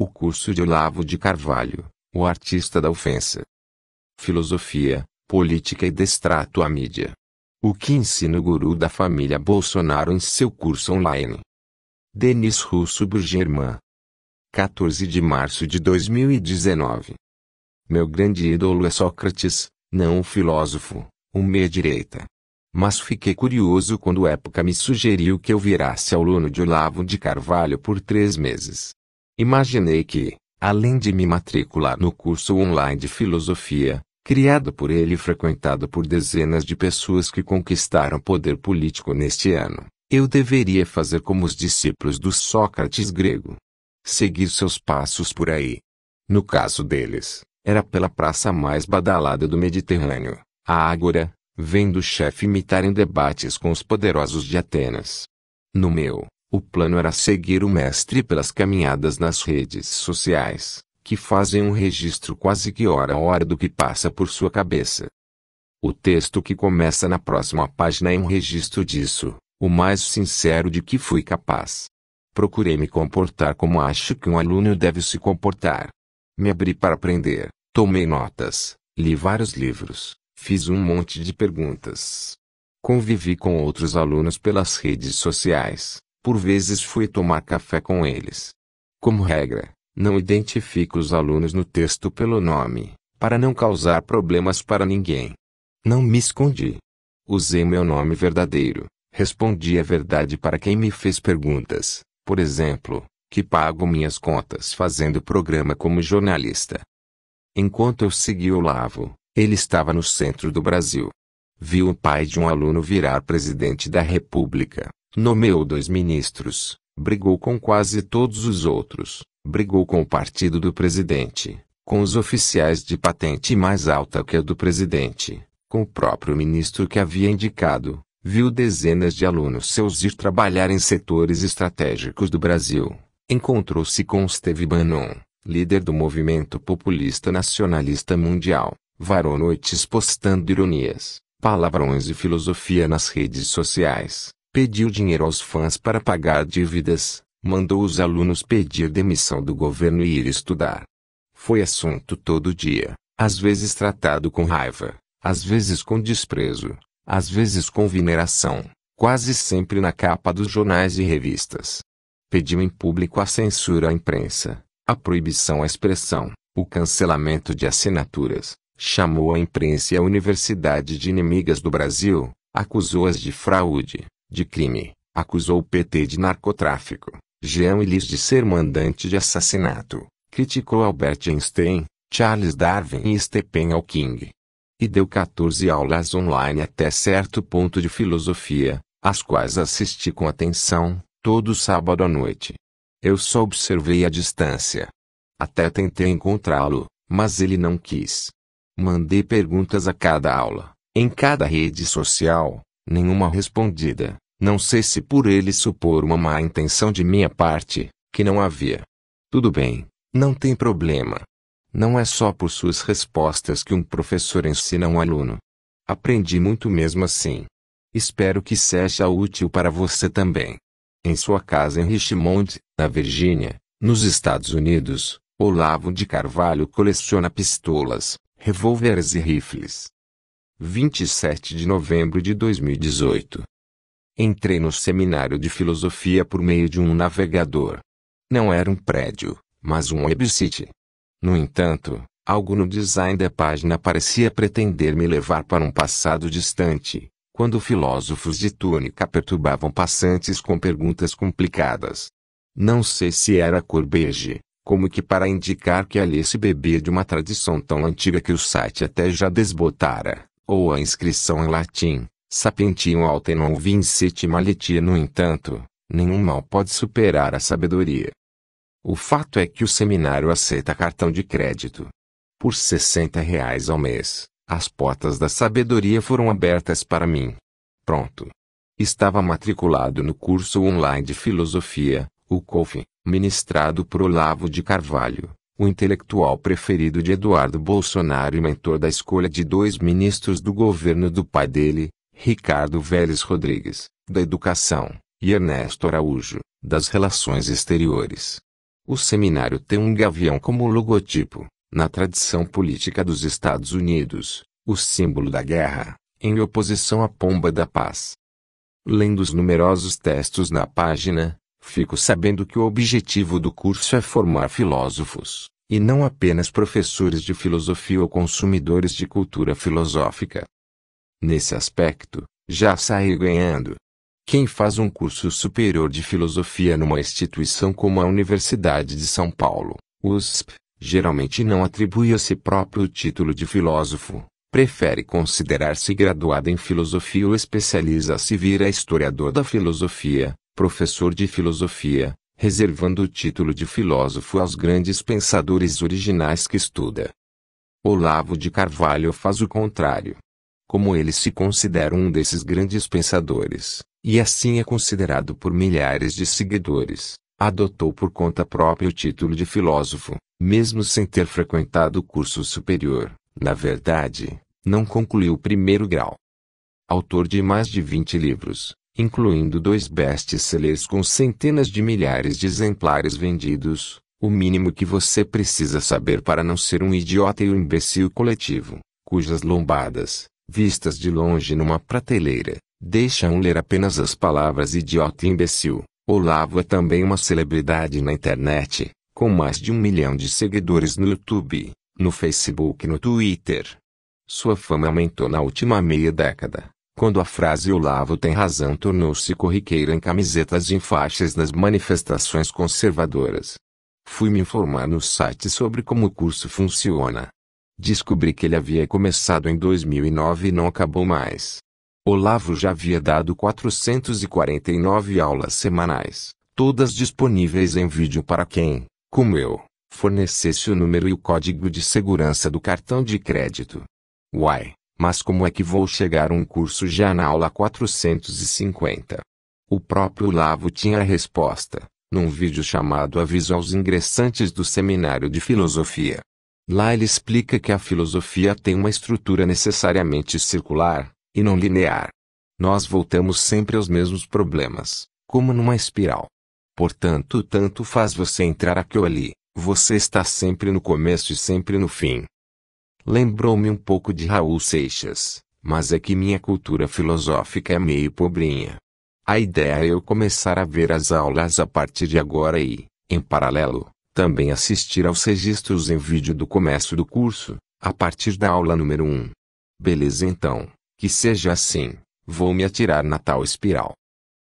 O curso de Olavo de Carvalho, o artista da ofensa. Filosofia, política e destrato à mídia. O que ensina o guru da família Bolsonaro em seu curso online. Denis Russo Burgerman. 14 de março de 2019. Meu grande ídolo é Sócrates, não um filósofo, um meia-direita. Mas fiquei curioso quando a época me sugeriu que eu virasse aluno de Olavo de Carvalho por três meses. Imaginei que, além de me matricular no curso online de filosofia, criado por ele e frequentado por dezenas de pessoas que conquistaram poder político neste ano, eu deveria fazer como os discípulos do Sócrates grego. Seguir seus passos por aí. No caso deles, era pela praça mais badalada do Mediterrâneo, a Ágora, vendo o chefe imitar em debates com os poderosos de Atenas. No meu, o plano era seguir o mestre pelas caminhadas nas redes sociais, que fazem um registro quase que hora a hora do que passa por sua cabeça. O texto que começa na próxima página é um registro disso, o mais sincero de que fui capaz. Procurei me comportar como acho que um aluno deve se comportar. Me abri para aprender, tomei notas, li vários livros, fiz um monte de perguntas. Convivi com outros alunos pelas redes sociais, por vezes fui tomar café com eles. Como regra, não identifico os alunos no texto pelo nome, para não causar problemas para ninguém. Não me escondi. Usei meu nome verdadeiro, respondi a verdade para quem me fez perguntas, por exemplo, que pago minhas contas fazendo programa como jornalista. Enquanto eu segui lavo, ele estava no centro do Brasil. Vi o pai de um aluno virar presidente da República. Nomeou dois ministros, brigou com quase todos os outros, brigou com o partido do presidente, com os oficiais de patente mais alta que a do presidente, com o próprio ministro que havia indicado, viu dezenas de alunos seus ir trabalhar em setores estratégicos do Brasil. Encontrou-se com Steve Bannon, líder do movimento populista nacionalista mundial, varou noites postando ironias, palavrões e filosofia nas redes sociais pediu dinheiro aos fãs para pagar dívidas, mandou os alunos pedir demissão do governo e ir estudar. Foi assunto todo dia, às vezes tratado com raiva, às vezes com desprezo, às vezes com veneração, quase sempre na capa dos jornais e revistas. Pediu em público a censura à imprensa, a proibição à expressão, o cancelamento de assinaturas, chamou a imprensa e a universidade de inimigas do Brasil, acusou-as de fraude, de crime, acusou o PT de narcotráfico, Jean Willis de ser mandante de assassinato, criticou Albert Einstein, Charles Darwin e Stephen Hawking. E deu 14 aulas online até certo ponto de filosofia, as quais assisti com atenção, todo sábado à noite. Eu só observei à distância. Até tentei encontrá-lo, mas ele não quis. Mandei perguntas a cada aula, em cada rede social, Nenhuma respondida, não sei se por ele supor uma má intenção de minha parte, que não havia. Tudo bem, não tem problema. Não é só por suas respostas que um professor ensina um aluno. Aprendi muito mesmo assim. Espero que seja útil para você também. Em sua casa em Richmond, na Virgínia, nos Estados Unidos, Olavo de Carvalho coleciona pistolas, revólveres e rifles. 27 de novembro de 2018. Entrei no seminário de filosofia por meio de um navegador. Não era um prédio, mas um website. No entanto, algo no design da página parecia pretender me levar para um passado distante, quando filósofos de túnica perturbavam passantes com perguntas complicadas. Não sei se era cor bege, como que para indicar que ali se bebia de uma tradição tão antiga que o site até já desbotara ou a inscrição em latim, sapientium altenum vincit maletia no entanto, nenhum mal pode superar a sabedoria. O fato é que o seminário aceita cartão de crédito. Por 60 reais ao mês, as portas da sabedoria foram abertas para mim. Pronto. Estava matriculado no curso online de filosofia, o COF, ministrado por Olavo de Carvalho o intelectual preferido de Eduardo Bolsonaro e mentor da escolha de dois ministros do governo do pai dele, Ricardo Vélez Rodrigues, da Educação, e Ernesto Araújo, das Relações Exteriores. O seminário tem um gavião como logotipo, na tradição política dos Estados Unidos, o símbolo da guerra, em oposição à pomba da paz. Lendo os numerosos textos na página, Fico sabendo que o objetivo do curso é formar filósofos, e não apenas professores de filosofia ou consumidores de cultura filosófica. Nesse aspecto, já saí ganhando. Quem faz um curso superior de filosofia numa instituição como a Universidade de São Paulo, USP, geralmente não atribui a si próprio o título de filósofo, prefere considerar-se graduado em filosofia ou especializa-se vira historiador da filosofia, professor de filosofia, reservando o título de filósofo aos grandes pensadores originais que estuda. Olavo de Carvalho faz o contrário. Como ele se considera um desses grandes pensadores, e assim é considerado por milhares de seguidores, adotou por conta própria o título de filósofo, mesmo sem ter frequentado o curso superior. Na verdade, não concluiu o primeiro grau. Autor de mais de 20 livros, incluindo dois best-sellers com centenas de milhares de exemplares vendidos, o mínimo que você precisa saber para não ser um idiota e um imbecil coletivo, cujas lombadas, vistas de longe numa prateleira, deixam ler apenas as palavras idiota e imbecil. Olavo é também uma celebridade na internet, com mais de um milhão de seguidores no YouTube, no Facebook e no Twitter. Sua fama aumentou na última meia década, quando a frase Olavo tem razão tornou-se corriqueira em camisetas e em faixas nas manifestações conservadoras. Fui me informar no site sobre como o curso funciona. Descobri que ele havia começado em 2009 e não acabou mais. Olavo já havia dado 449 aulas semanais, todas disponíveis em vídeo para quem, como eu, fornecesse o número e o código de segurança do cartão de crédito. Uai! Mas como é que vou chegar a um curso já na aula 450? O próprio Lavo tinha a resposta, num vídeo chamado Aviso aos ingressantes do Seminário de Filosofia. Lá ele explica que a filosofia tem uma estrutura necessariamente circular, e não linear. Nós voltamos sempre aos mesmos problemas, como numa espiral. Portanto, tanto faz você entrar aqui ou ali, você está sempre no começo e sempre no fim. Lembrou-me um pouco de Raul Seixas, mas é que minha cultura filosófica é meio pobrinha. A ideia é eu começar a ver as aulas a partir de agora e, em paralelo, também assistir aos registros em vídeo do começo do curso, a partir da aula número 1. Beleza então, que seja assim, vou me atirar na tal espiral.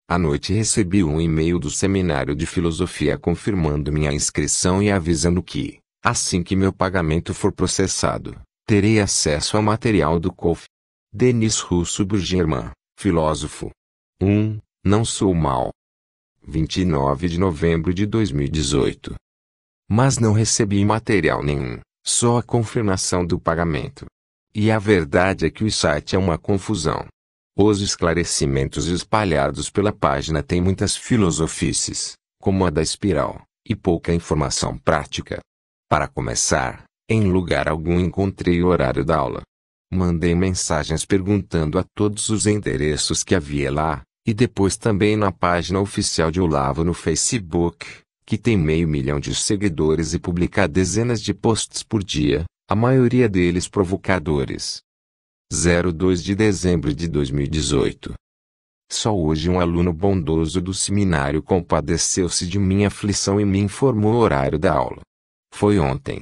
À noite recebi um e-mail do seminário de filosofia confirmando minha inscrição e avisando que, Assim que meu pagamento for processado, terei acesso ao material do COF. Denis Russo Burgerman, filósofo. 1. Não sou mal. 29 de novembro de 2018. Mas não recebi material nenhum, só a confirmação do pagamento. E a verdade é que o site é uma confusão. Os esclarecimentos espalhados pela página têm muitas filosofices, como a da espiral, e pouca informação prática. Para começar, em lugar algum encontrei o horário da aula. Mandei mensagens perguntando a todos os endereços que havia lá, e depois também na página oficial de Olavo no Facebook, que tem meio milhão de seguidores e publica dezenas de posts por dia, a maioria deles provocadores. 02 de dezembro de 2018. Só hoje um aluno bondoso do seminário compadeceu-se de minha aflição e me informou o horário da aula. Foi ontem.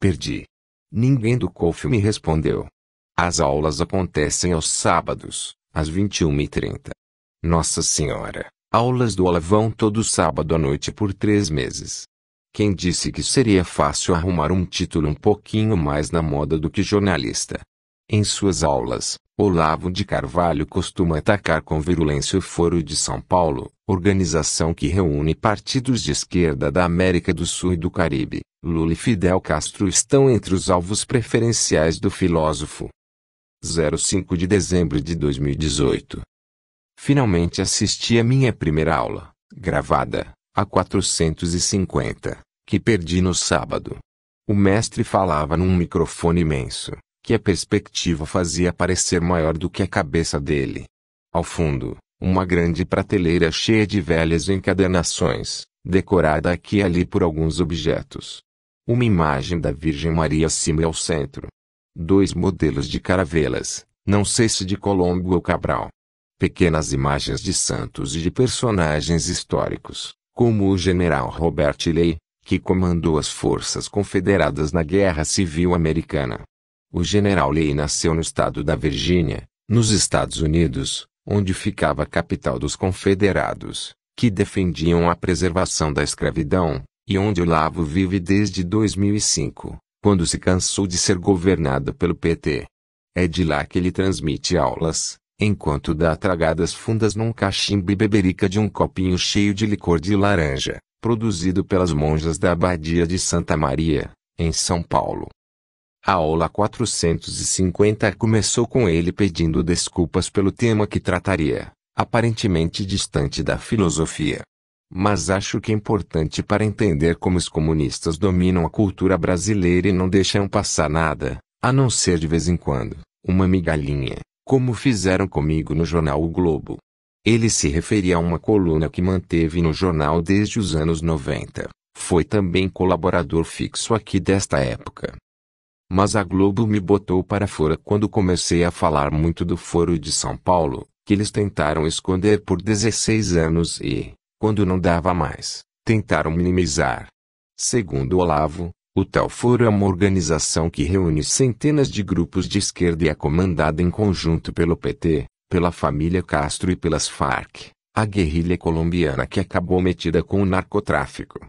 Perdi. Ninguém do COF me respondeu. As aulas acontecem aos sábados, às 21h30. Nossa Senhora, aulas do Olavão todo sábado à noite por três meses. Quem disse que seria fácil arrumar um título um pouquinho mais na moda do que jornalista? Em suas aulas, Olavo de Carvalho costuma atacar com virulência o Foro de São Paulo, organização que reúne partidos de esquerda da América do Sul e do Caribe. Lula e Fidel Castro estão entre os alvos preferenciais do filósofo. 05 de dezembro de 2018. Finalmente assisti a minha primeira aula, gravada, a 450, que perdi no sábado. O mestre falava num microfone imenso que a perspectiva fazia parecer maior do que a cabeça dele. Ao fundo, uma grande prateleira cheia de velhas encadernações, decorada aqui e ali por alguns objetos. Uma imagem da Virgem Maria acima ao centro. Dois modelos de caravelas, não sei se de Colombo ou Cabral. Pequenas imagens de santos e de personagens históricos, como o general Robert Lee, que comandou as forças confederadas na Guerra Civil Americana, o general Lee nasceu no estado da Virgínia, nos Estados Unidos, onde ficava a capital dos confederados, que defendiam a preservação da escravidão, e onde Olavo vive desde 2005, quando se cansou de ser governado pelo PT. É de lá que ele transmite aulas, enquanto dá tragadas fundas num cachimbo e beberica de um copinho cheio de licor de laranja, produzido pelas monjas da Abadia de Santa Maria, em São Paulo. A aula 450 começou com ele pedindo desculpas pelo tema que trataria, aparentemente distante da filosofia. Mas acho que é importante para entender como os comunistas dominam a cultura brasileira e não deixam passar nada, a não ser de vez em quando, uma migalhinha, como fizeram comigo no jornal O Globo. Ele se referia a uma coluna que manteve no jornal desde os anos 90. Foi também colaborador fixo aqui desta época mas a Globo me botou para fora quando comecei a falar muito do Foro de São Paulo, que eles tentaram esconder por 16 anos e, quando não dava mais, tentaram minimizar. Segundo Olavo, o tal foro é uma organização que reúne centenas de grupos de esquerda e é comandada em conjunto pelo PT, pela família Castro e pelas Farc, a guerrilha colombiana que acabou metida com o narcotráfico.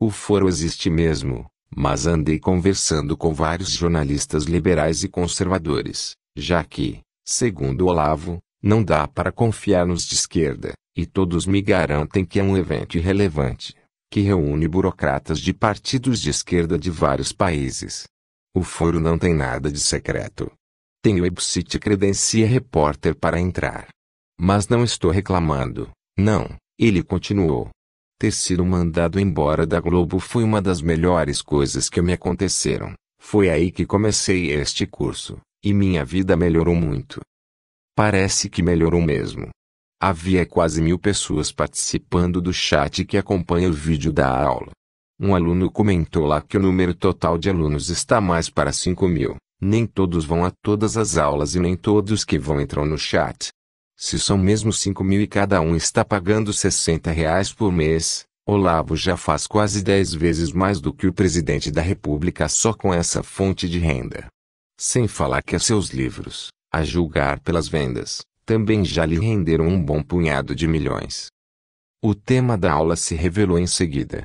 O foro existe mesmo, mas andei conversando com vários jornalistas liberais e conservadores, já que, segundo Olavo, não dá para confiar nos de esquerda, e todos me garantem que é um evento relevante, que reúne burocratas de partidos de esquerda de vários países. O foro não tem nada de secreto. Tem website credencia repórter para entrar. Mas não estou reclamando, não, ele continuou. Ter sido mandado embora da Globo foi uma das melhores coisas que me aconteceram. Foi aí que comecei este curso, e minha vida melhorou muito. Parece que melhorou mesmo. Havia quase mil pessoas participando do chat que acompanha o vídeo da aula. Um aluno comentou lá que o número total de alunos está mais para 5 mil. Nem todos vão a todas as aulas e nem todos que vão entram no chat. Se são mesmo cinco mil e cada um está pagando 60 reais por mês, Olavo já faz quase dez vezes mais do que o presidente da República só com essa fonte de renda. Sem falar que seus livros, a julgar pelas vendas, também já lhe renderam um bom punhado de milhões. O tema da aula se revelou em seguida.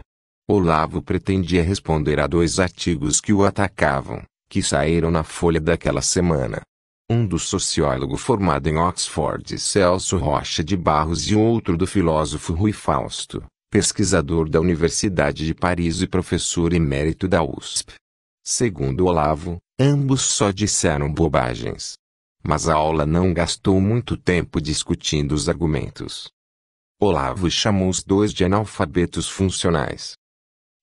Olavo pretendia responder a dois artigos que o atacavam, que saíram na Folha daquela semana, um do sociólogo formado em Oxford Celso Rocha de Barros e outro do filósofo Rui Fausto, pesquisador da Universidade de Paris e professor emérito da USP. Segundo Olavo, ambos só disseram bobagens. Mas a aula não gastou muito tempo discutindo os argumentos. Olavo chamou os dois de analfabetos funcionais.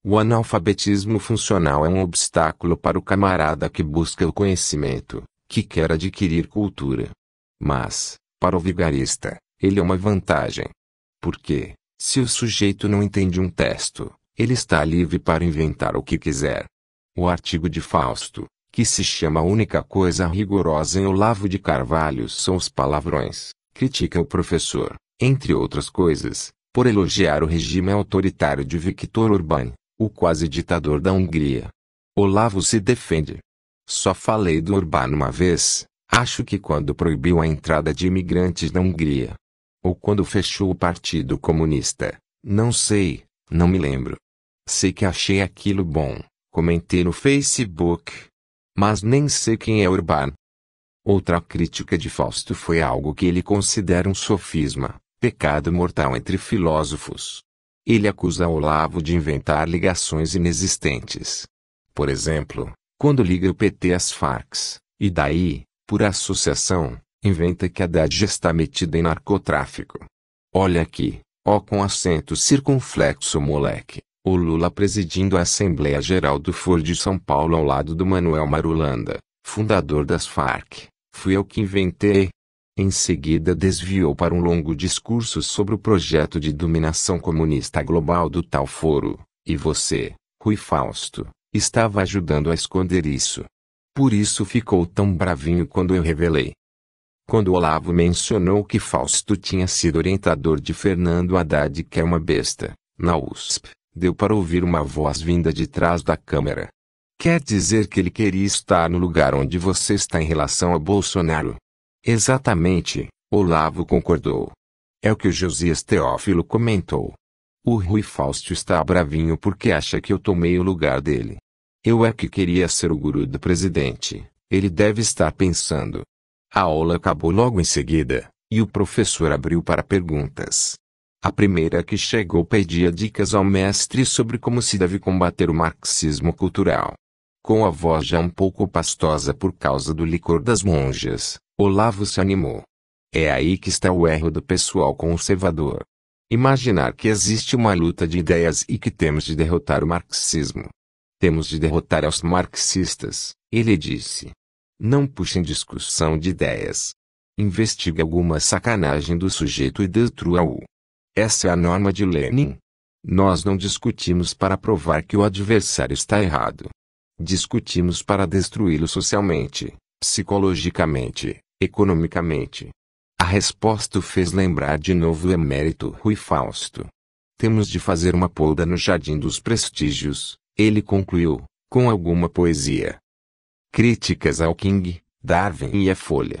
O analfabetismo funcional é um obstáculo para o camarada que busca o conhecimento, que quer adquirir cultura. Mas, para o vigarista, ele é uma vantagem. Porque, se o sujeito não entende um texto, ele está livre para inventar o que quiser. O artigo de Fausto, que se chama a única coisa rigorosa em Olavo de Carvalho são os palavrões, critica o professor, entre outras coisas, por elogiar o regime autoritário de Viktor Orbán, o quase ditador da Hungria. Olavo se defende, só falei do Urbano uma vez, acho que quando proibiu a entrada de imigrantes na Hungria. Ou quando fechou o Partido Comunista. Não sei, não me lembro. Sei que achei aquilo bom, comentei no Facebook. Mas nem sei quem é Urbano. Outra crítica de Fausto foi algo que ele considera um sofisma, pecado mortal entre filósofos. Ele acusa Olavo de inventar ligações inexistentes. Por exemplo, quando liga o PT às Farcs, e daí, por associação, inventa que a Haddad está metida em narcotráfico. Olha aqui, ó com acento circunflexo moleque, o Lula presidindo a Assembleia Geral do Foro de São Paulo ao lado do Manuel Marulanda, fundador das Farc, fui eu que inventei. Em seguida desviou para um longo discurso sobre o projeto de dominação comunista global do tal foro, e você, Rui Fausto, Estava ajudando a esconder isso. Por isso ficou tão bravinho quando eu revelei. Quando Olavo mencionou que Fausto tinha sido orientador de Fernando Haddad, que é uma besta, na USP, deu para ouvir uma voz vinda de trás da câmera. Quer dizer que ele queria estar no lugar onde você está em relação a Bolsonaro? Exatamente, Olavo concordou. É o que o Josias Teófilo comentou. O Rui Fausto está bravinho porque acha que eu tomei o lugar dele. Eu é que queria ser o guru do presidente, ele deve estar pensando. A aula acabou logo em seguida, e o professor abriu para perguntas. A primeira que chegou pedia dicas ao mestre sobre como se deve combater o marxismo cultural. Com a voz já um pouco pastosa por causa do licor das monjas, Olavo se animou. É aí que está o erro do pessoal conservador. Imaginar que existe uma luta de ideias e que temos de derrotar o marxismo. Temos de derrotar aos marxistas, ele disse. Não puxem discussão de ideias. Investigue alguma sacanagem do sujeito e destrua-o. Essa é a norma de Lenin. Nós não discutimos para provar que o adversário está errado. Discutimos para destruí-lo socialmente, psicologicamente, economicamente. A resposta o fez lembrar de novo o emérito Rui Fausto. Temos de fazer uma poda no jardim dos prestígios, ele concluiu, com alguma poesia. Críticas ao King, Darwin e a Folha.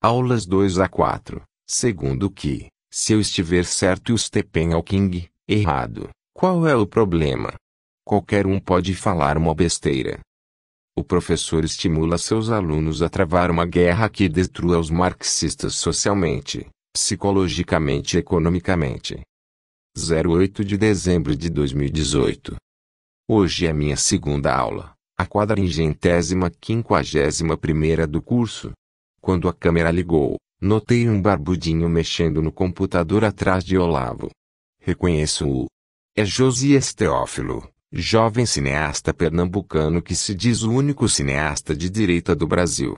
Aulas 2 a 4, segundo que, se eu estiver certo e o Stephen Hawking, errado, qual é o problema? Qualquer um pode falar uma besteira. O professor estimula seus alunos a travar uma guerra que destrua os marxistas socialmente, psicologicamente e economicamente. 08 de dezembro de 2018 Hoje é minha segunda aula, a quadragentésima quinquagésima primeira do curso. Quando a câmera ligou, notei um barbudinho mexendo no computador atrás de Olavo. Reconheço-o. É Josias Teófilo, jovem cineasta pernambucano que se diz o único cineasta de direita do Brasil.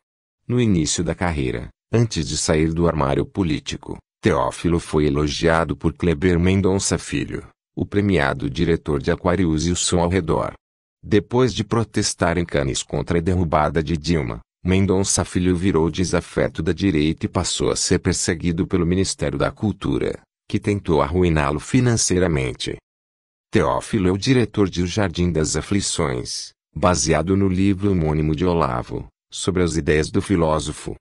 No início da carreira, antes de sair do armário político, Teófilo foi elogiado por Kleber Mendonça Filho o premiado diretor de Aquarius e o som ao redor. Depois de protestar em Cannes contra a derrubada de Dilma, Mendonça Filho virou desafeto da direita e passou a ser perseguido pelo Ministério da Cultura, que tentou arruiná-lo financeiramente. Teófilo é o diretor de O Jardim das Aflições, baseado no livro homônimo de Olavo, sobre as ideias do filósofo.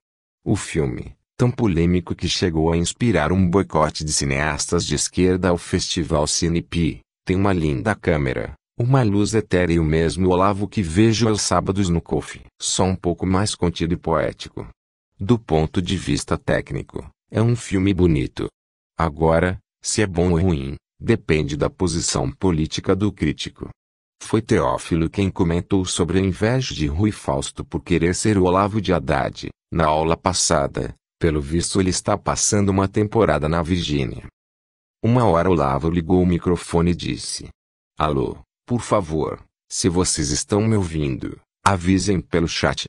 O filme, tão polêmico que chegou a inspirar um boicote de cineastas de esquerda ao festival Cinepi. Tem uma linda câmera, uma luz etérea e o mesmo Olavo que vejo aos sábados no COF. Só um pouco mais contido e poético. Do ponto de vista técnico, é um filme bonito. Agora, se é bom ou ruim, depende da posição política do crítico. Foi Teófilo quem comentou sobre a inveja de Rui Fausto por querer ser o Olavo de Haddad, na aula passada, pelo visto ele está passando uma temporada na Virgínia. Uma hora o Lavo ligou o microfone e disse: Alô, por favor, se vocês estão me ouvindo, avisem pelo chat.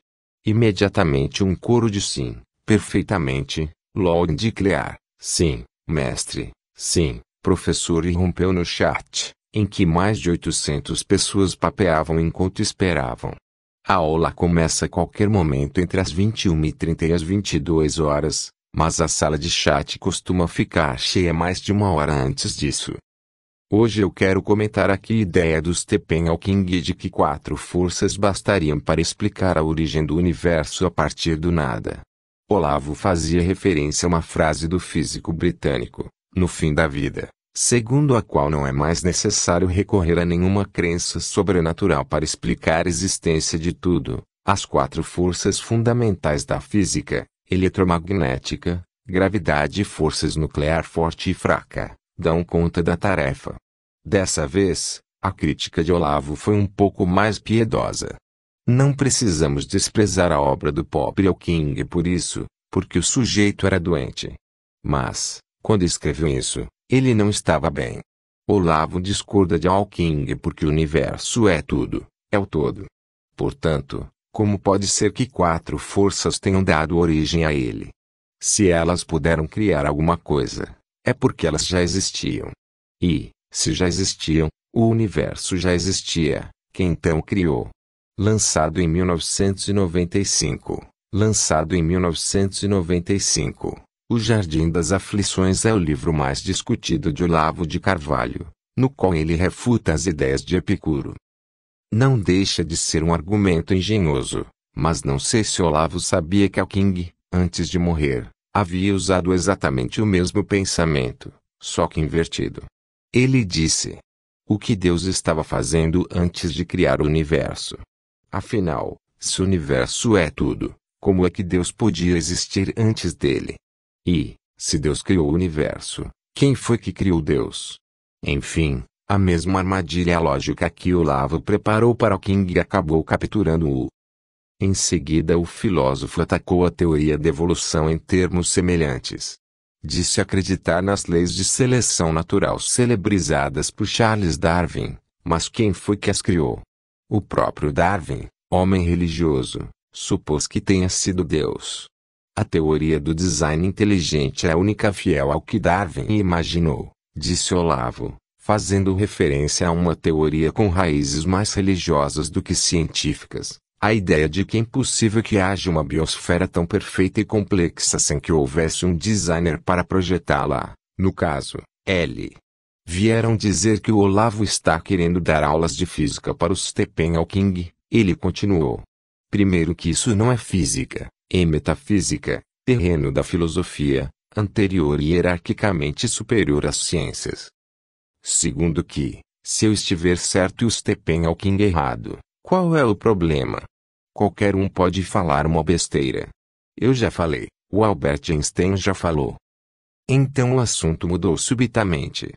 Imediatamente um coro de sim, perfeitamente, Lord de Clear, sim, mestre, sim, professor irrompeu no chat, em que mais de 800 pessoas papeavam enquanto esperavam. A aula começa a qualquer momento entre as 21h30 e as 22 horas, mas a sala de chat costuma ficar cheia mais de uma hora antes disso. Hoje eu quero comentar aqui a ideia do Stephen Hawking de que quatro forças bastariam para explicar a origem do universo a partir do nada. Olavo fazia referência a uma frase do físico britânico, no fim da vida, segundo a qual não é mais necessário recorrer a nenhuma crença sobrenatural para explicar a existência de tudo. As quatro forças fundamentais da física, eletromagnética, gravidade e forças nuclear forte e fraca, dão conta da tarefa. Dessa vez, a crítica de Olavo foi um pouco mais piedosa. Não precisamos desprezar a obra do pobre King por isso, porque o sujeito era doente. Mas, quando escreveu isso, ele não estava bem. Olavo discorda de Hawking porque o universo é tudo, é o todo. Portanto, como pode ser que quatro forças tenham dado origem a ele? Se elas puderam criar alguma coisa, é porque elas já existiam. E, se já existiam, o universo já existia, quem então criou? Lançado em 1995, lançado em 1995, o Jardim das Aflições é o livro mais discutido de Olavo de Carvalho, no qual ele refuta as ideias de Epicuro. Não deixa de ser um argumento engenhoso, mas não sei se Olavo sabia que King, antes de morrer, havia usado exatamente o mesmo pensamento, só que invertido. Ele disse: O que Deus estava fazendo antes de criar o universo? Afinal, se o universo é tudo, como é que Deus podia existir antes dele? E, se Deus criou o universo, quem foi que criou Deus? Enfim, a mesma armadilha lógica que o Lavo preparou para o King acabou capturando-o. Em seguida, o filósofo atacou a teoria da evolução em termos semelhantes. Disse acreditar nas leis de seleção natural celebrizadas por Charles Darwin, mas quem foi que as criou? O próprio Darwin, homem religioso, supôs que tenha sido Deus. A teoria do design inteligente é a única fiel ao que Darwin imaginou, disse Olavo, fazendo referência a uma teoria com raízes mais religiosas do que científicas. A ideia de que é impossível que haja uma biosfera tão perfeita e complexa sem que houvesse um designer para projetá-la, no caso, L. Vieram dizer que o Olavo está querendo dar aulas de física para o Stephen Hawking, ele continuou. Primeiro que isso não é física e metafísica, terreno da filosofia, anterior e hierarquicamente superior às ciências. Segundo que, se eu estiver certo e o Hawking errado, qual é o problema? Qualquer um pode falar uma besteira. Eu já falei, o Albert Einstein já falou. Então o assunto mudou subitamente.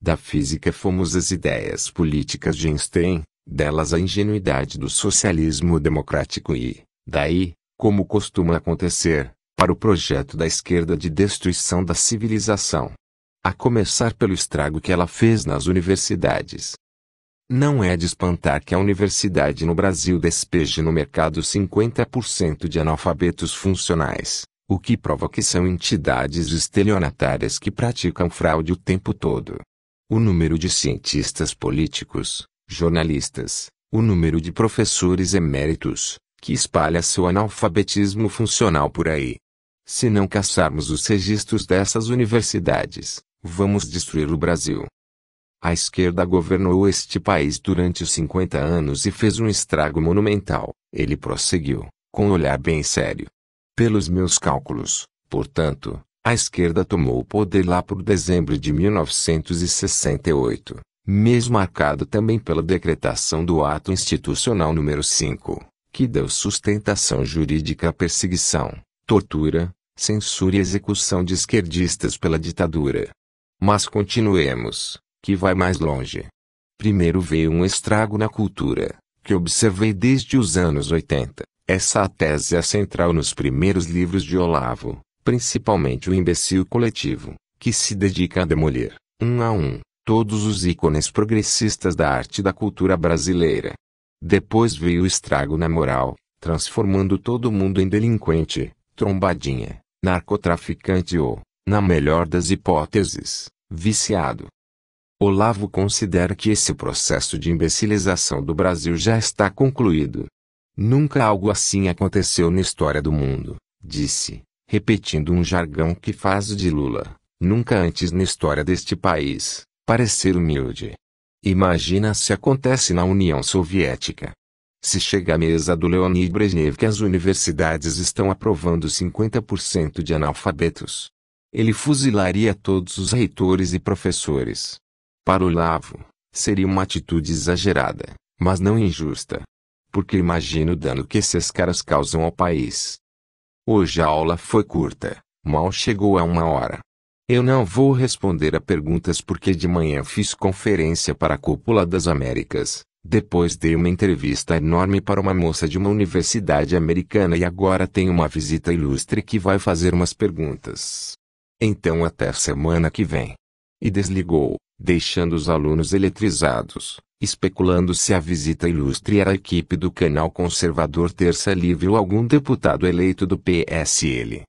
Da física fomos as ideias políticas de Einstein, delas a ingenuidade do socialismo democrático e, daí, como costuma acontecer, para o projeto da esquerda de destruição da civilização. A começar pelo estrago que ela fez nas universidades. Não é de espantar que a universidade no Brasil despeje no mercado 50% de analfabetos funcionais, o que prova que são entidades estelionatárias que praticam fraude o tempo todo. O número de cientistas políticos, jornalistas, o número de professores eméritos, que espalha seu analfabetismo funcional por aí. Se não caçarmos os registros dessas universidades, vamos destruir o Brasil. A esquerda governou este país durante 50 anos e fez um estrago monumental, ele prosseguiu, com um olhar bem sério. Pelos meus cálculos, portanto, a esquerda tomou o poder lá por dezembro de 1968, mês marcado também pela decretação do Ato Institucional número 5 que deu sustentação jurídica à perseguição, tortura, censura e execução de esquerdistas pela ditadura. Mas continuemos, que vai mais longe. Primeiro veio um estrago na cultura, que observei desde os anos 80. Essa a tese é central nos primeiros livros de Olavo, principalmente o imbecil coletivo, que se dedica a demolir, um a um, todos os ícones progressistas da arte e da cultura brasileira. Depois veio o estrago na moral, transformando todo mundo em delinquente, trombadinha, narcotraficante ou, na melhor das hipóteses, viciado. Olavo considera que esse processo de imbecilização do Brasil já está concluído. Nunca algo assim aconteceu na história do mundo, disse, repetindo um jargão que faz de Lula, nunca antes na história deste país, parecer humilde. Imagina se acontece na União Soviética. Se chega à mesa do Leonid Brezhnev que as universidades estão aprovando 50% de analfabetos. Ele fuzilaria todos os reitores e professores. Para o Lavo, seria uma atitude exagerada, mas não injusta. Porque imagina o dano que esses caras causam ao país. Hoje a aula foi curta, mal chegou a uma hora. Eu não vou responder a perguntas porque de manhã fiz conferência para a Cúpula das Américas, depois dei uma entrevista enorme para uma moça de uma universidade americana e agora tenho uma visita ilustre que vai fazer umas perguntas. Então até semana que vem. E desligou, deixando os alunos eletrizados, especulando se a visita ilustre era a equipe do canal conservador Terça Livre ou algum deputado eleito do PSL.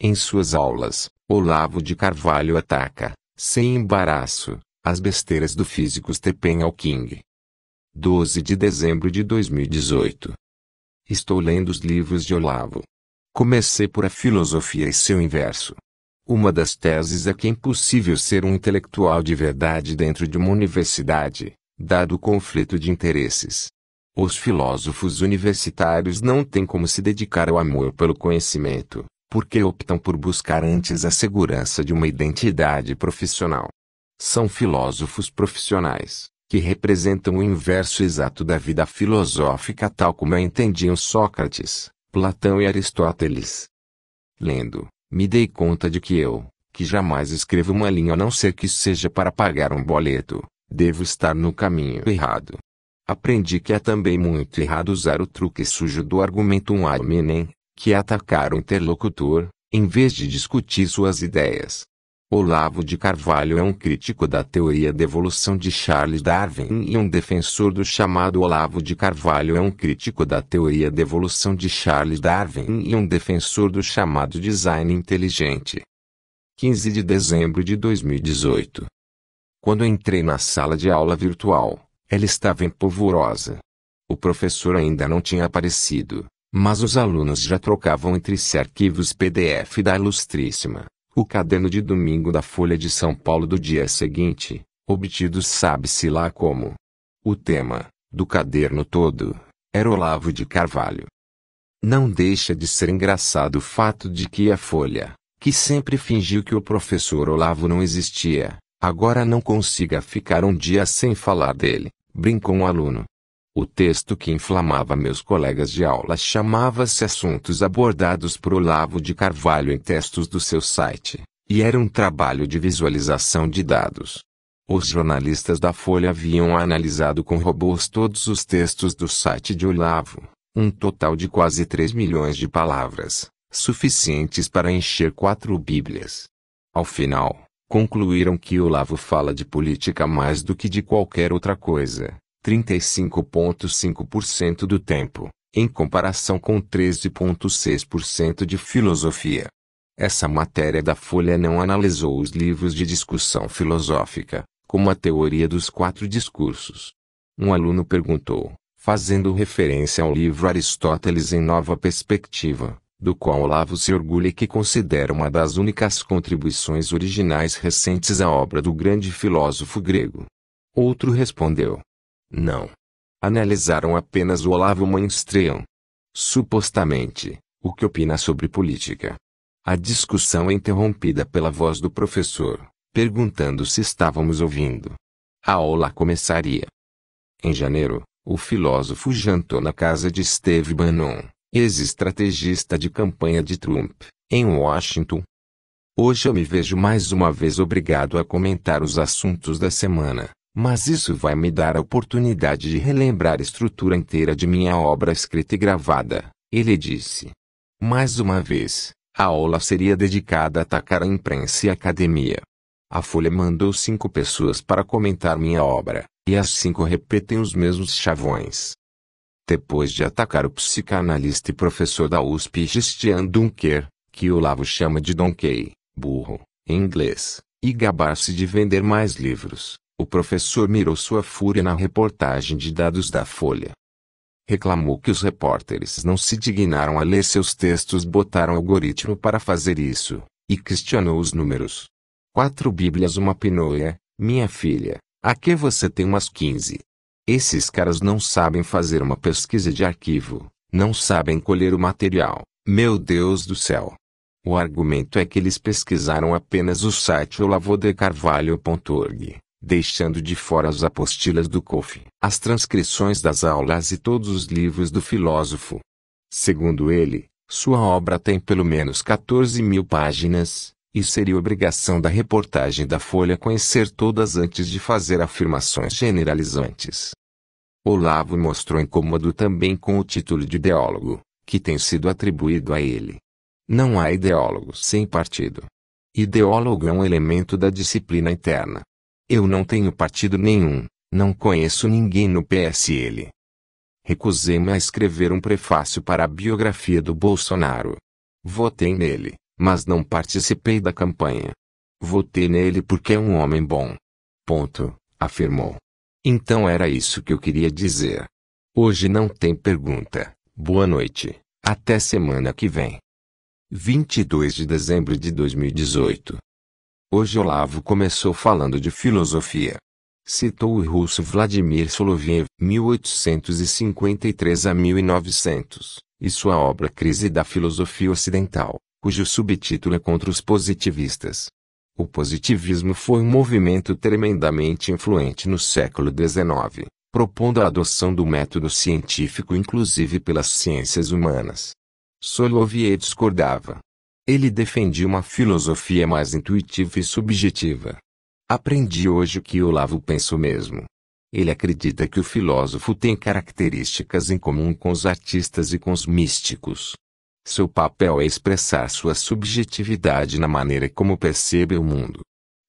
Em suas aulas, Olavo de Carvalho ataca, sem embaraço, as besteiras do físico Stephen Hawking. 12 de dezembro de 2018. Estou lendo os livros de Olavo. Comecei por A Filosofia e seu Inverso. Uma das teses é que é impossível ser um intelectual de verdade dentro de uma universidade, dado o conflito de interesses. Os filósofos universitários não têm como se dedicar ao amor pelo conhecimento, porque optam por buscar antes a segurança de uma identidade profissional. São filósofos profissionais, que representam o inverso exato da vida filosófica tal como a entendiam Sócrates, Platão e Aristóteles. Lendo, me dei conta de que eu, que jamais escrevo uma linha a não ser que seja para pagar um boleto, devo estar no caminho errado. Aprendi que é também muito errado usar o truque sujo do argumento um hominem, que atacar o interlocutor, em vez de discutir suas ideias. Olavo de Carvalho é um crítico da teoria da evolução de Charles Darwin e um defensor do chamado Olavo de Carvalho é um crítico da teoria da evolução de Charles Darwin e um defensor do chamado design inteligente. 15 de dezembro de 2018. Quando entrei na sala de aula virtual, ela estava empolvorosa. O professor ainda não tinha aparecido. Mas os alunos já trocavam entre si arquivos PDF da Ilustríssima, o caderno de domingo da Folha de São Paulo do dia seguinte, obtidos sabe-se lá como. O tema, do caderno todo, era Olavo de Carvalho. Não deixa de ser engraçado o fato de que a Folha, que sempre fingiu que o professor Olavo não existia, agora não consiga ficar um dia sem falar dele, brincou um aluno. O texto que inflamava meus colegas de aula chamava-se Assuntos abordados por Olavo de Carvalho em textos do seu site, e era um trabalho de visualização de dados. Os jornalistas da Folha haviam analisado com robôs todos os textos do site de Olavo, um total de quase 3 milhões de palavras, suficientes para encher quatro bíblias. Ao final, concluíram que Olavo fala de política mais do que de qualquer outra coisa 35,5% do tempo, em comparação com 13,6% de filosofia. Essa matéria da Folha não analisou os livros de discussão filosófica, como a teoria dos quatro discursos. Um aluno perguntou, fazendo referência ao livro Aristóteles em Nova Perspectiva, do qual Olavo se orgulha e que considera uma das únicas contribuições originais recentes à obra do grande filósofo grego. Outro respondeu, não. Analisaram apenas o Olavo Manstreão. Supostamente, o que opina sobre política. A discussão é interrompida pela voz do professor, perguntando se estávamos ouvindo. A aula começaria. Em janeiro, o filósofo jantou na casa de Steve Bannon, ex-estrategista de campanha de Trump, em Washington. Hoje eu me vejo mais uma vez obrigado a comentar os assuntos da semana, mas isso vai me dar a oportunidade de relembrar a estrutura inteira de minha obra escrita e gravada, ele disse. Mais uma vez, a aula seria dedicada a atacar a imprensa e a academia. A Folha mandou cinco pessoas para comentar minha obra, e as cinco repetem os mesmos chavões. Depois de atacar o psicanalista e professor da USP Christian Dunker, que o Lavo chama de Donkey, burro, em inglês, e gabar-se de vender mais livros, o professor mirou sua fúria na reportagem de dados da Folha. Reclamou que os repórteres não se dignaram a ler seus textos, botaram algoritmo para fazer isso, e questionou os números. Quatro bíblias, uma pinoia, minha filha, a que você tem umas 15. Esses caras não sabem fazer uma pesquisa de arquivo, não sabem colher o material. Meu Deus do céu! O argumento é que eles pesquisaram apenas o site olavodecarvalho.org deixando de fora as apostilas do COF, as transcrições das aulas e todos os livros do filósofo. Segundo ele, sua obra tem pelo menos 14 mil páginas, e seria obrigação da reportagem da Folha conhecer todas antes de fazer afirmações generalizantes. Olavo mostrou incômodo também com o título de ideólogo, que tem sido atribuído a ele. Não há ideólogo sem partido. Ideólogo é um elemento da disciplina interna, eu não tenho partido nenhum, não conheço ninguém no PSL. Recusei-me a escrever um prefácio para a biografia do Bolsonaro. Votei nele, mas não participei da campanha. Votei nele porque é um homem bom. Ponto, afirmou. Então era isso que eu queria dizer. Hoje não tem pergunta. Boa noite. Até semana que vem. 22 de dezembro de 2018. Hoje Olavo começou falando de filosofia. Citou o russo Vladimir Soloviev, 1853 a 1900, e sua obra Crise da Filosofia Ocidental, cujo subtítulo é Contra os Positivistas. O positivismo foi um movimento tremendamente influente no século XIX, propondo a adoção do método científico inclusive pelas ciências humanas. Soloviev discordava, ele defendia uma filosofia mais intuitiva e subjetiva. Aprendi hoje que o lavo penso mesmo. Ele acredita que o filósofo tem características em comum com os artistas e com os místicos. Seu papel é expressar sua subjetividade na maneira como percebe o mundo.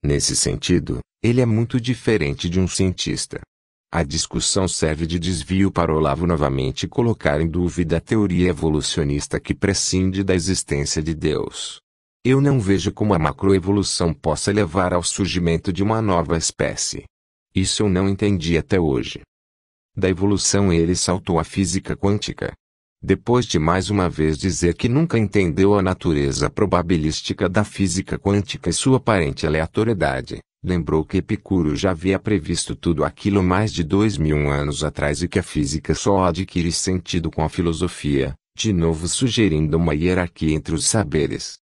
Nesse sentido, ele é muito diferente de um cientista. A discussão serve de desvio para Olavo novamente colocar em dúvida a teoria evolucionista que prescinde da existência de Deus. Eu não vejo como a macroevolução possa levar ao surgimento de uma nova espécie. Isso eu não entendi até hoje. Da evolução ele saltou à física quântica. Depois de mais uma vez dizer que nunca entendeu a natureza probabilística da física quântica e sua aparente aleatoriedade, lembrou que Epicuro já havia previsto tudo aquilo mais de dois mil anos atrás e que a física só adquire sentido com a filosofia, de novo sugerindo uma hierarquia entre os saberes.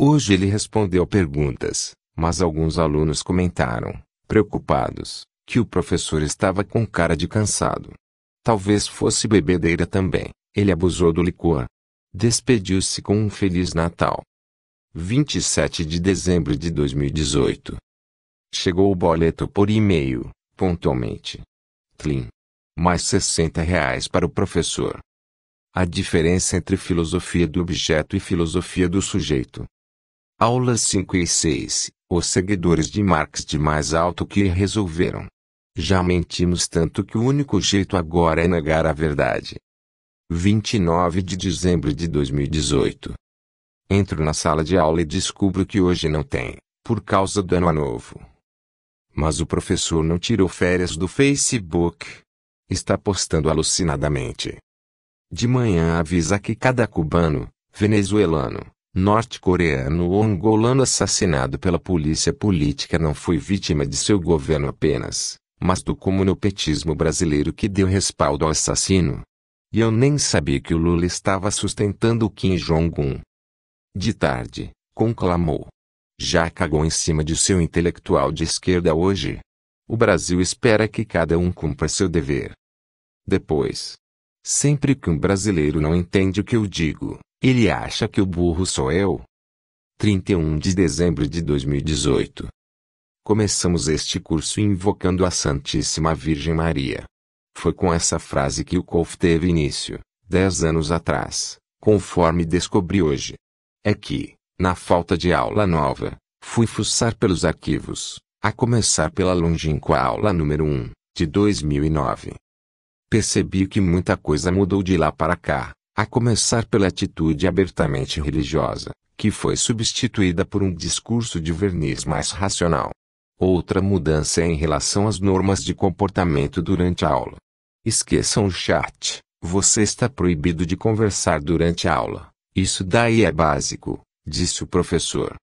Hoje ele respondeu perguntas, mas alguns alunos comentaram, preocupados, que o professor estava com cara de cansado. Talvez fosse bebedeira também, ele abusou do licor. Despediu-se com um Feliz Natal. 27 de dezembro de 2018 Chegou o boleto por e-mail, pontualmente. Tlin, Mais 60 reais para o professor. A diferença entre filosofia do objeto e filosofia do sujeito. Aulas 5 e 6. Os seguidores de Marx de mais alto que resolveram. Já mentimos tanto que o único jeito agora é negar a verdade. 29 de dezembro de 2018. Entro na sala de aula e descubro que hoje não tem, por causa do ano novo mas o professor não tirou férias do Facebook. Está postando alucinadamente. De manhã avisa que cada cubano, venezuelano, norte-coreano ou angolano assassinado pela polícia política não foi vítima de seu governo apenas, mas do comunopetismo brasileiro que deu respaldo ao assassino. E eu nem sabia que o Lula estava sustentando o Kim Jong-un. De tarde, conclamou já cagou em cima de seu intelectual de esquerda hoje. O Brasil espera que cada um cumpra seu dever. Depois, sempre que um brasileiro não entende o que eu digo, ele acha que o burro sou eu. 31 de dezembro de 2018. Começamos este curso invocando a Santíssima Virgem Maria. Foi com essa frase que o Kof teve início, dez anos atrás, conforme descobri hoje. É que, na falta de aula nova, fui fuçar pelos arquivos, a começar pela longínqua aula número 1, de 2009. Percebi que muita coisa mudou de lá para cá, a começar pela atitude abertamente religiosa, que foi substituída por um discurso de verniz mais racional. Outra mudança é em relação às normas de comportamento durante a aula. Esqueçam o chat, você está proibido de conversar durante a aula, isso daí é básico disse o professor.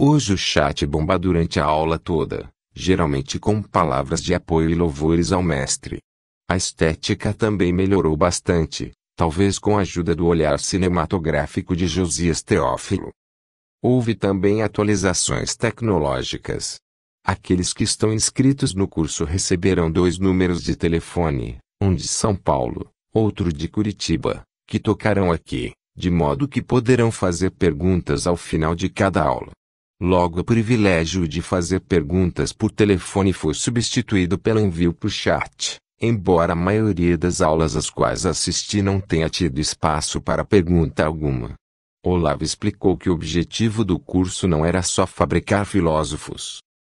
Hoje o chat é bomba durante a aula toda, geralmente com palavras de apoio e louvores ao mestre. A estética também melhorou bastante, talvez com a ajuda do olhar cinematográfico de Josias Teófilo. Houve também atualizações tecnológicas. Aqueles que estão inscritos no curso receberão dois números de telefone, um de São Paulo, outro de Curitiba, que tocarão aqui, de modo que poderão fazer perguntas ao final de cada aula. Logo, o privilégio de fazer perguntas por telefone foi substituído pelo envio por chat, embora a maioria das aulas às quais assisti não tenha tido espaço para pergunta alguma. Olavo explicou que o objetivo do curso não era só fabricar filósofos.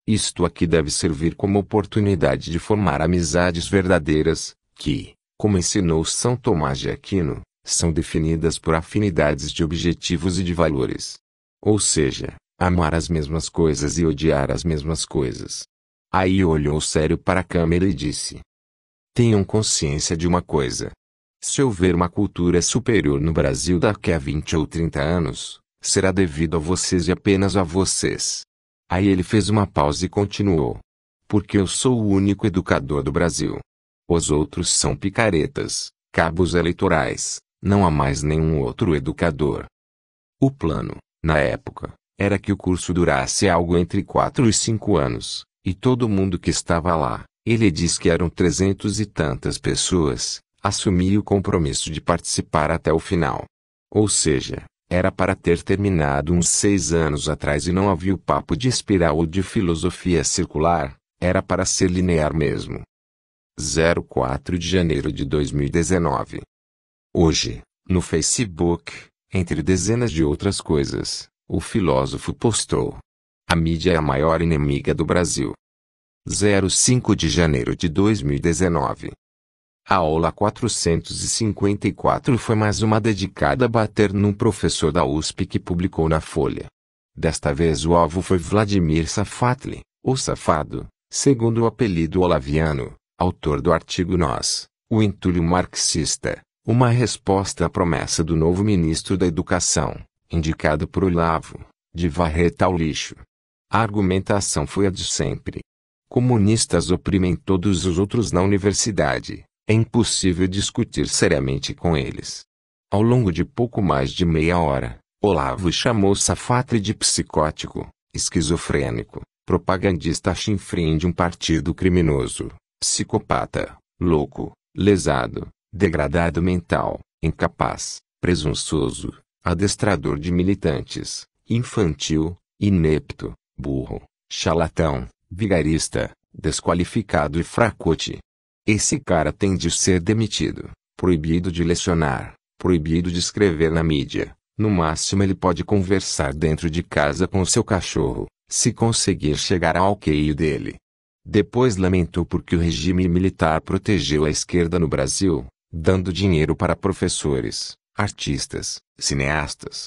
Isto aqui deve servir como oportunidade de formar amizades verdadeiras, que, como ensinou São Tomás de Aquino, são definidas por afinidades de objetivos e de valores. Ou seja, amar as mesmas coisas e odiar as mesmas coisas. Aí olhou sério para a câmera e disse: Tenham consciência de uma coisa. Se houver uma cultura superior no Brasil daqui a 20 ou 30 anos, será devido a vocês e apenas a vocês. Aí ele fez uma pausa e continuou. Porque eu sou o único educador do Brasil. Os outros são picaretas, cabos eleitorais, não há mais nenhum outro educador. O plano, na época, era que o curso durasse algo entre 4 e 5 anos, e todo mundo que estava lá, ele diz que eram trezentos e tantas pessoas, assumia o compromisso de participar até o final. Ou seja, era para ter terminado uns seis anos atrás e não havia o papo de espiral ou de filosofia circular, era para ser linear mesmo. 04 de janeiro de 2019 Hoje, no Facebook, entre dezenas de outras coisas, o filósofo postou: A mídia é a maior inimiga do Brasil. 05 de janeiro de 2019. A aula 454 foi mais uma dedicada a bater num professor da USP que publicou na Folha. Desta vez o alvo foi Vladimir Safatli, ou Safado, segundo o apelido olaviano, autor do artigo Nós, o entulho marxista. Uma resposta à promessa do novo ministro da Educação, indicado por Olavo, de varrer tal lixo. A argumentação foi a de sempre. Comunistas oprimem todos os outros na universidade, é impossível discutir seriamente com eles. Ao longo de pouco mais de meia hora, Olavo chamou Safatri de psicótico, esquizofrênico, propagandista chinfrim de um partido criminoso, psicopata, louco, lesado, degradado mental, incapaz, presunçoso, adestrador de militantes, infantil, inepto, burro, charlatão, vigarista, desqualificado e fracote. Esse cara tem de ser demitido, proibido de lecionar, proibido de escrever na mídia. No máximo ele pode conversar dentro de casa com seu cachorro, se conseguir chegar ao queio dele. Depois lamentou porque o regime militar protegeu a esquerda no Brasil, dando dinheiro para professores, artistas, cineastas.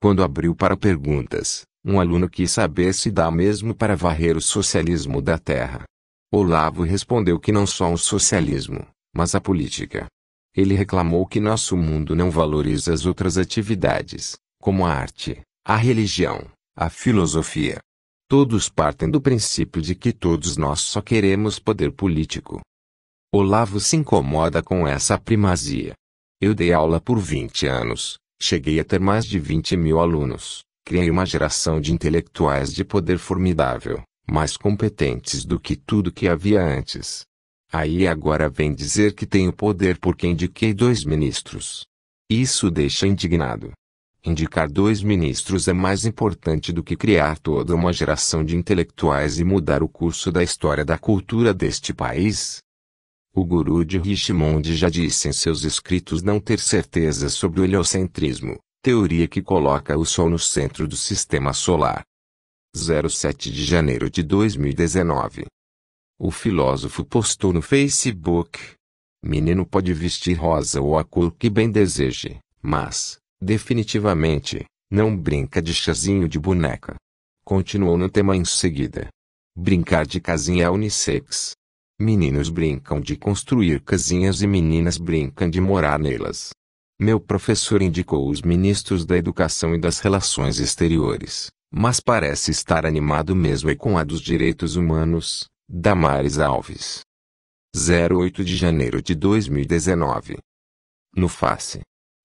Quando abriu para perguntas, um aluno quis saber se dá mesmo para varrer o socialismo da terra. Olavo respondeu que não só o socialismo, mas a política. Ele reclamou que nosso mundo não valoriza as outras atividades, como a arte, a religião, a filosofia. Todos partem do princípio de que todos nós só queremos poder político. Olavo se incomoda com essa primazia. Eu dei aula por 20 anos, cheguei a ter mais de 20 mil alunos, criei uma geração de intelectuais de poder formidável, mais competentes do que tudo que havia antes. Aí agora vem dizer que tenho poder porque indiquei dois ministros. Isso deixa indignado. Indicar dois ministros é mais importante do que criar toda uma geração de intelectuais e mudar o curso da história da cultura deste país? O guru de Richmond já disse em seus escritos não ter certeza sobre o heliocentrismo, teoria que coloca o Sol no centro do sistema solar. 07 de janeiro de 2019. O filósofo postou no Facebook: Menino pode vestir rosa ou a cor que bem deseje, mas, definitivamente, não brinca de chazinho de boneca. Continuou no tema em seguida. Brincar de casinha é unissex. Meninos brincam de construir casinhas e meninas brincam de morar nelas. Meu professor indicou os ministros da Educação e das Relações Exteriores, mas parece estar animado mesmo e com a dos Direitos Humanos, Damares Alves. 08 de janeiro de 2019. No Face.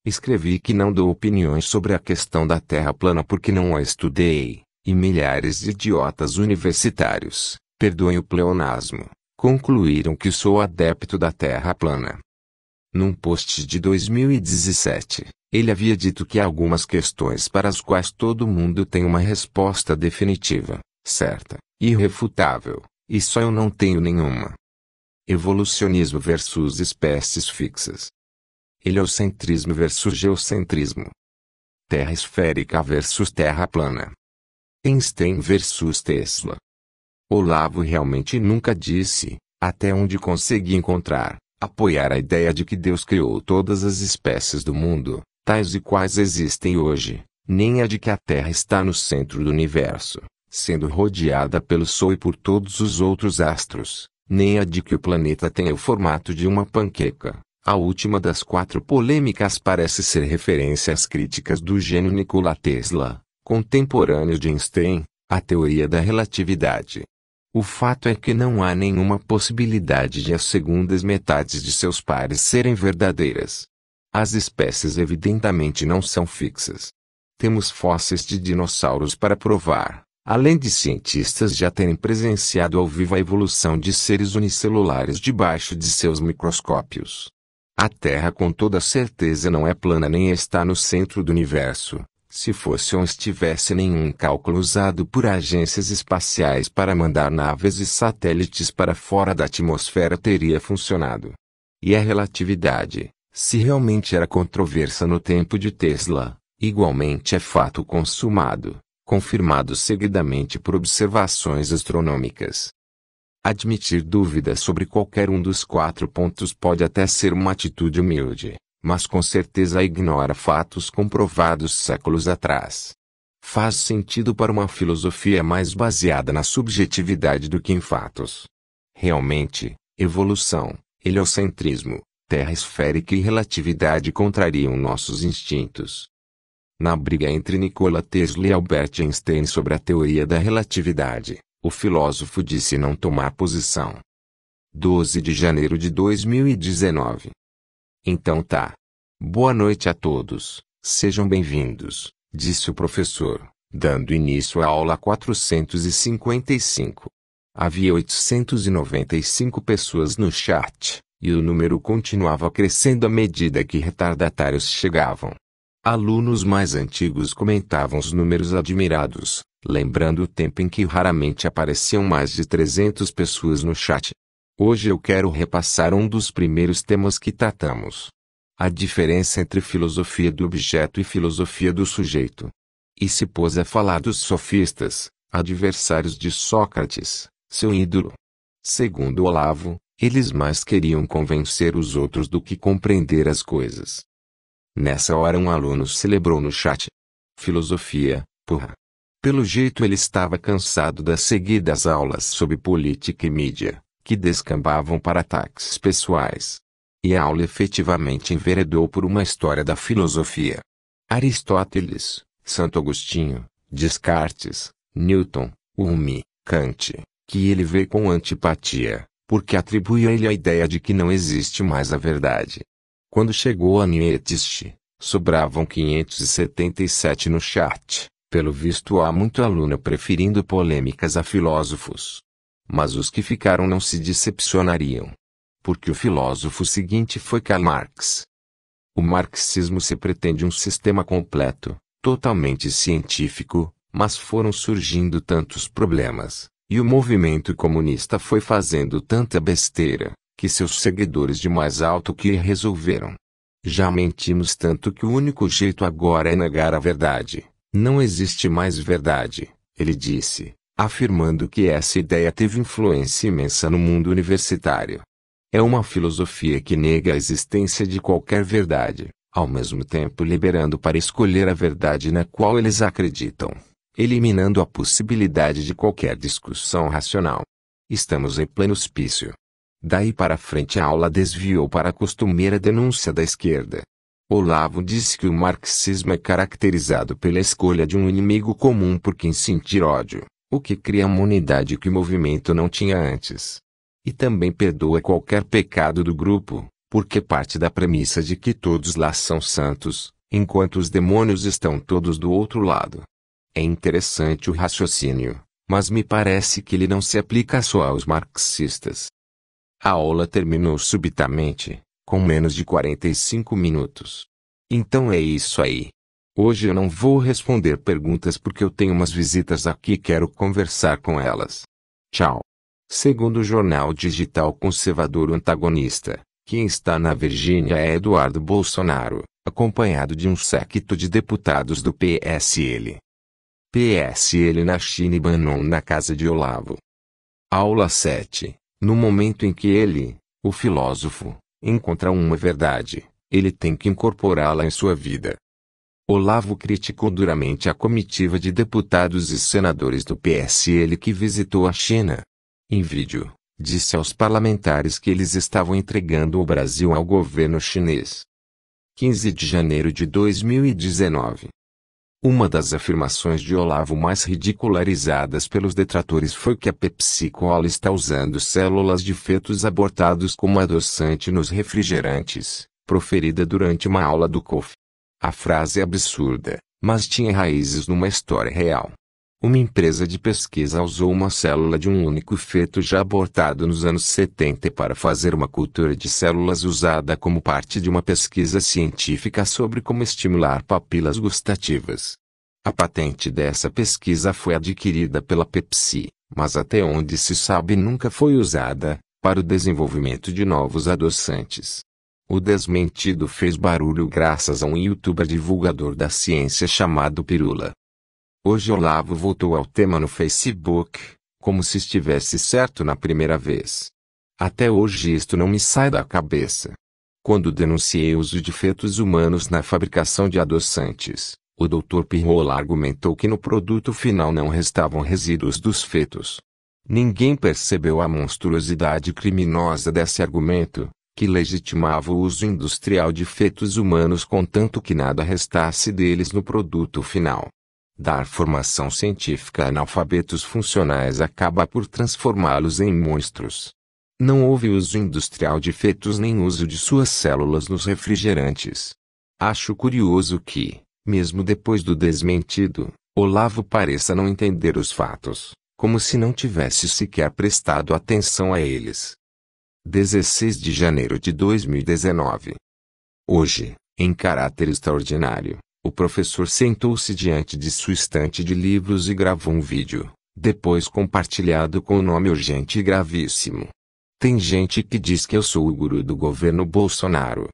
Escrevi que não dou opiniões sobre a questão da Terra plana porque não a estudei, e milhares de idiotas universitários, perdoem o pleonasmo, concluíram que sou adepto da Terra plana. Num post de 2017, ele havia dito que há algumas questões para as quais todo mundo tem uma resposta definitiva, certa, irrefutável, e só eu não tenho nenhuma. Evolucionismo versus espécies fixas. Heliocentrismo versus geocentrismo. Terra esférica versus terra plana. Einstein versus Tesla. Olavo realmente nunca disse, até onde consegui encontrar, apoiar a ideia de que Deus criou todas as espécies do mundo, tais e quais existem hoje, nem a de que a Terra está no centro do universo, sendo rodeada pelo Sol e por todos os outros astros, nem a de que o planeta tem o formato de uma panqueca. A última das quatro polêmicas parece ser referência às críticas do gênio Nikola Tesla, contemporâneo de Einstein, à teoria da relatividade. O fato é que não há nenhuma possibilidade de as segundas metades de seus pares serem verdadeiras. As espécies evidentemente não são fixas. Temos fósseis de dinossauros para provar, além de cientistas já terem presenciado ao vivo a evolução de seres unicelulares debaixo de seus microscópios. A Terra com toda certeza não é plana nem está no centro do universo, se fosse ou estivesse nenhum cálculo usado por agências espaciais para mandar naves e satélites para fora da atmosfera teria funcionado. E a relatividade, se realmente era controversa no tempo de Tesla, igualmente é fato consumado, confirmado seguidamente por observações astronômicas. Admitir dúvidas sobre qualquer um dos quatro pontos pode até ser uma atitude humilde, mas com certeza ignora fatos comprovados séculos atrás. Faz sentido para uma filosofia mais baseada na subjetividade do que em fatos. Realmente, evolução, heliocentrismo, terra esférica e relatividade contrariam nossos instintos. Na briga entre Nikola Tesla e Albert Einstein sobre a teoria da relatividade, o filósofo disse não tomar posição. 12 de janeiro de 2019 então tá. Boa noite a todos, sejam bem-vindos, disse o professor, dando início à aula 455. Havia 895 pessoas no chat, e o número continuava crescendo à medida que retardatários chegavam. Alunos mais antigos comentavam os números admirados, lembrando o tempo em que raramente apareciam mais de 300 pessoas no chat. Hoje eu quero repassar um dos primeiros temas que tratamos: a diferença entre filosofia do objeto e filosofia do sujeito. E se pôs a falar dos sofistas, adversários de Sócrates, seu ídolo. Segundo Olavo, eles mais queriam convencer os outros do que compreender as coisas. Nessa hora, um aluno celebrou no chat: Filosofia, porra. Pelo jeito, ele estava cansado das seguidas aulas sobre política e mídia, que descambavam para ataques pessoais. E a aula efetivamente enveredou por uma história da filosofia. Aristóteles, Santo Agostinho, Descartes, Newton, Hume, Kant, que ele vê com antipatia, porque atribui a ele a ideia de que não existe mais a verdade. Quando chegou a Nietzsche, sobravam 577 no chat. Pelo visto há muito aluno preferindo polêmicas a filósofos. Mas os que ficaram não se decepcionariam. Porque o filósofo seguinte foi Karl Marx. O marxismo se pretende um sistema completo, totalmente científico, mas foram surgindo tantos problemas, e o movimento comunista foi fazendo tanta besteira, que seus seguidores de mais alto que resolveram. Já mentimos tanto que o único jeito agora é negar a verdade. Não existe mais verdade, ele disse afirmando que essa ideia teve influência imensa no mundo universitário. É uma filosofia que nega a existência de qualquer verdade, ao mesmo tempo liberando para escolher a verdade na qual eles acreditam, eliminando a possibilidade de qualquer discussão racional. Estamos em pleno hospício. Daí para frente a aula desviou para a costumeira denúncia da esquerda. Olavo disse que o marxismo é caracterizado pela escolha de um inimigo comum por quem sentir ódio o que cria uma unidade que o movimento não tinha antes. E também perdoa qualquer pecado do grupo, porque parte da premissa de que todos lá são santos, enquanto os demônios estão todos do outro lado. É interessante o raciocínio, mas me parece que ele não se aplica só aos marxistas. A aula terminou subitamente, com menos de 45 minutos. Então é isso aí. Hoje eu não vou responder perguntas porque eu tenho umas visitas aqui e quero conversar com elas. Tchau. Segundo o jornal digital conservador o antagonista, quem está na Virgínia é Eduardo Bolsonaro, acompanhado de um séquito de deputados do PSL. PSL na China e Bannon na casa de Olavo. Aula 7. No momento em que ele, o filósofo, encontra uma verdade, ele tem que incorporá-la em sua vida. Olavo criticou duramente a comitiva de deputados e senadores do PSL que visitou a China. Em vídeo, disse aos parlamentares que eles estavam entregando o Brasil ao governo chinês. 15 de janeiro de 2019. Uma das afirmações de Olavo mais ridicularizadas pelos detratores foi que a Pepsi Cola está usando células de fetos abortados como adoçante nos refrigerantes, proferida durante uma aula do COF. A frase é absurda, mas tinha raízes numa história real. Uma empresa de pesquisa usou uma célula de um único feto já abortado nos anos 70 para fazer uma cultura de células usada como parte de uma pesquisa científica sobre como estimular papilas gustativas. A patente dessa pesquisa foi adquirida pela Pepsi, mas até onde se sabe nunca foi usada para o desenvolvimento de novos adoçantes. O desmentido fez barulho graças a um youtuber divulgador da ciência chamado Pirula. Hoje Olavo voltou ao tema no Facebook, como se estivesse certo na primeira vez. Até hoje isto não me sai da cabeça. Quando denunciei o uso de fetos humanos na fabricação de adoçantes, o Dr. Pirula argumentou que no produto final não restavam resíduos dos fetos. Ninguém percebeu a monstruosidade criminosa desse argumento, que legitimava o uso industrial de fetos humanos contanto que nada restasse deles no produto final. Dar formação científica a analfabetos funcionais acaba por transformá-los em monstros. Não houve uso industrial de fetos nem uso de suas células nos refrigerantes. Acho curioso que, mesmo depois do desmentido, Olavo pareça não entender os fatos, como se não tivesse sequer prestado atenção a eles. 16 de janeiro de 2019. Hoje, em caráter extraordinário, o professor sentou-se diante de sua estante de livros e gravou um vídeo, depois compartilhado com o um nome urgente e gravíssimo. Tem gente que diz que eu sou o guru do governo Bolsonaro.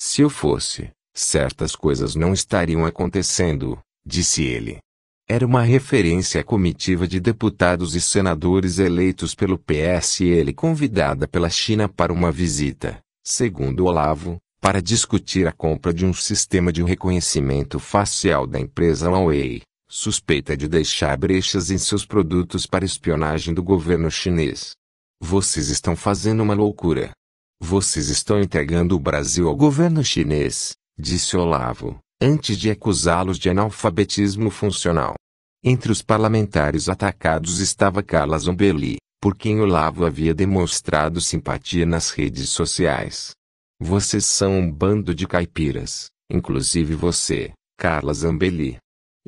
Se eu fosse, certas coisas não estariam acontecendo, disse ele. Era uma referência à comitiva de deputados e senadores eleitos pelo PSL convidada pela China para uma visita, segundo Olavo, para discutir a compra de um sistema de reconhecimento facial da empresa Huawei, suspeita de deixar brechas em seus produtos para espionagem do governo chinês. Vocês estão fazendo uma loucura. Vocês estão entregando o Brasil ao governo chinês, disse Olavo antes de acusá-los de analfabetismo funcional. Entre os parlamentares atacados estava Carla Zambelli, por quem Olavo havia demonstrado simpatia nas redes sociais. Vocês são um bando de caipiras, inclusive você, Carla Zambelli.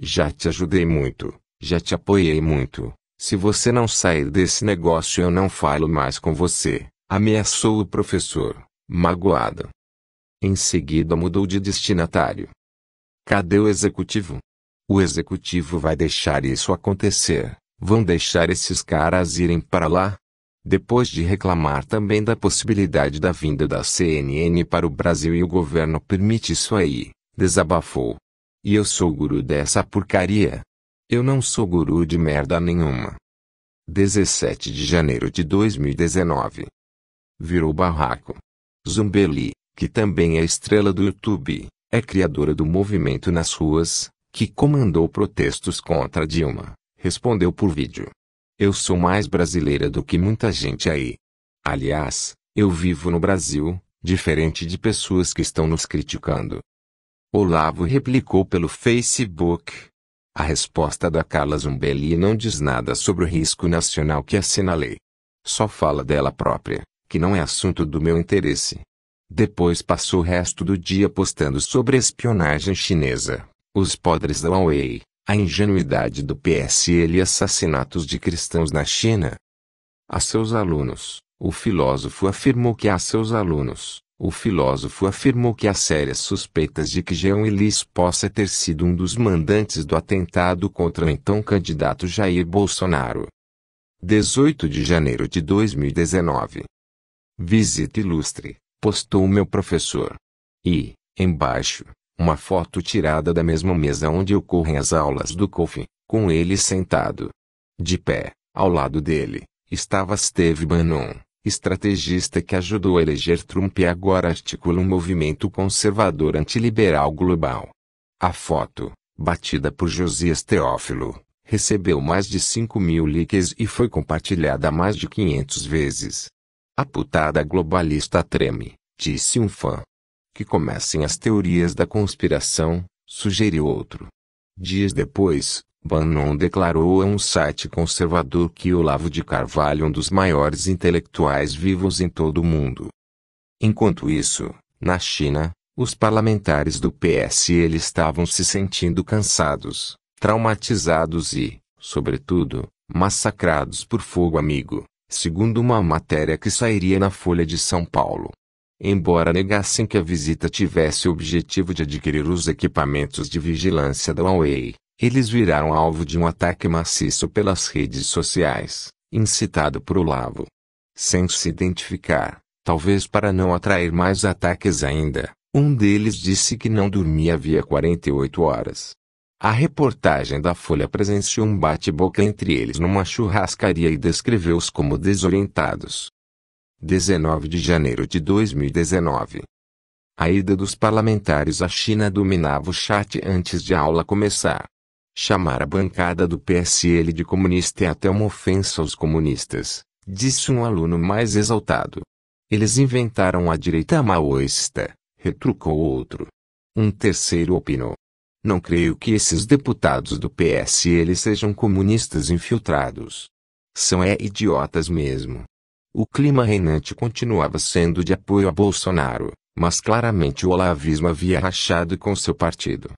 Já te ajudei muito, já te apoiei muito. Se você não sair desse negócio, eu não falo mais com você, ameaçou o professor, magoado. Em seguida mudou de destinatário, Cadê o executivo? O executivo vai deixar isso acontecer. Vão deixar esses caras irem para lá? Depois de reclamar também da possibilidade da vinda da CNN para o Brasil e o governo permite isso aí, desabafou. E eu sou guru dessa porcaria. Eu não sou guru de merda nenhuma. 17 de janeiro de 2019. Virou barraco. Zumbeli, que também é estrela do YouTube, é criadora do movimento nas ruas, que comandou protestos contra Dilma, respondeu por vídeo. Eu sou mais brasileira do que muita gente aí. Aliás, eu vivo no Brasil, diferente de pessoas que estão nos criticando. Olavo replicou pelo Facebook. A resposta da Carla Zumbelli não diz nada sobre o risco nacional que assinalei. Só fala dela própria, que não é assunto do meu interesse. Depois passou o resto do dia postando sobre a espionagem chinesa, os podres da Huawei, a ingenuidade do PSL e assassinatos de cristãos na China. A seus alunos, o filósofo afirmou que a seus alunos, o filósofo afirmou que há sérias suspeitas de que Jean Elis possa ter sido um dos mandantes do atentado contra o então candidato Jair Bolsonaro. 18 de janeiro de 2019. Visita ilustre postou o meu professor. E, embaixo, uma foto tirada da mesma mesa onde ocorrem as aulas do Kofi com ele sentado. De pé, ao lado dele, estava Steve Bannon, estrategista que ajudou a eleger Trump e agora articula um movimento conservador antiliberal global. A foto, batida por Josias Teófilo, recebeu mais de 5 mil likes e foi compartilhada mais de 500 vezes. A putada globalista treme, disse um fã. Que comecem as teorias da conspiração, sugeriu outro. Dias depois, Bannon declarou a um site conservador que Olavo de Carvalho é um dos maiores intelectuais vivos em todo o mundo. Enquanto isso, na China, os parlamentares do PSL estavam se sentindo cansados, traumatizados e, sobretudo, massacrados por fogo amigo segundo uma matéria que sairia na Folha de São Paulo. Embora negassem que a visita tivesse o objetivo de adquirir os equipamentos de vigilância da Huawei, eles viraram alvo de um ataque maciço pelas redes sociais, incitado por Olavo. Sem se identificar, talvez para não atrair mais ataques ainda, um deles disse que não dormia havia 48 horas. A reportagem da Folha presenciou um bate-boca entre eles numa churrascaria e descreveu-os como desorientados. 19 de janeiro de 2019. A ida dos parlamentares à China dominava o chat antes de a aula começar. Chamar a bancada do PSL de comunista é até uma ofensa aos comunistas, disse um aluno mais exaltado. Eles inventaram a direita maoísta, retrucou outro. Um terceiro opinou. Não creio que esses deputados do PSL sejam comunistas infiltrados. São é idiotas mesmo. O clima reinante continuava sendo de apoio a Bolsonaro, mas claramente o olavismo havia rachado com seu partido.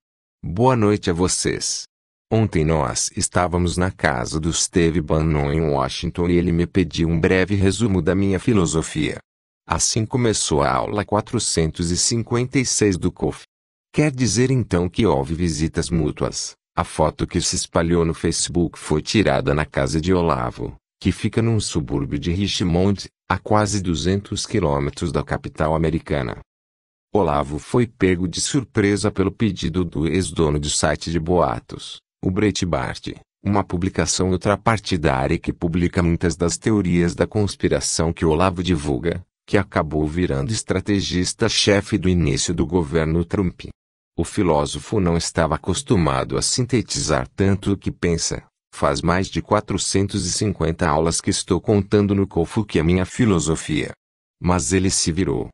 Boa noite a vocês. Ontem nós estávamos na casa do Steve Bannon em Washington e ele me pediu um breve resumo da minha filosofia. Assim começou a aula 456 do COF. Quer dizer então que houve visitas mútuas. A foto que se espalhou no Facebook foi tirada na casa de Olavo, que fica num subúrbio de Richmond, a quase 200 quilômetros da capital americana. Olavo foi pego de surpresa pelo pedido do ex-dono do site de boatos, o Bret uma publicação ultrapartidária que publica muitas das teorias da conspiração que Olavo divulga, que acabou virando estrategista-chefe do início do governo Trump. O filósofo não estava acostumado a sintetizar tanto o que pensa. Faz mais de 450 aulas que estou contando no Kofu que é minha filosofia. Mas ele se virou.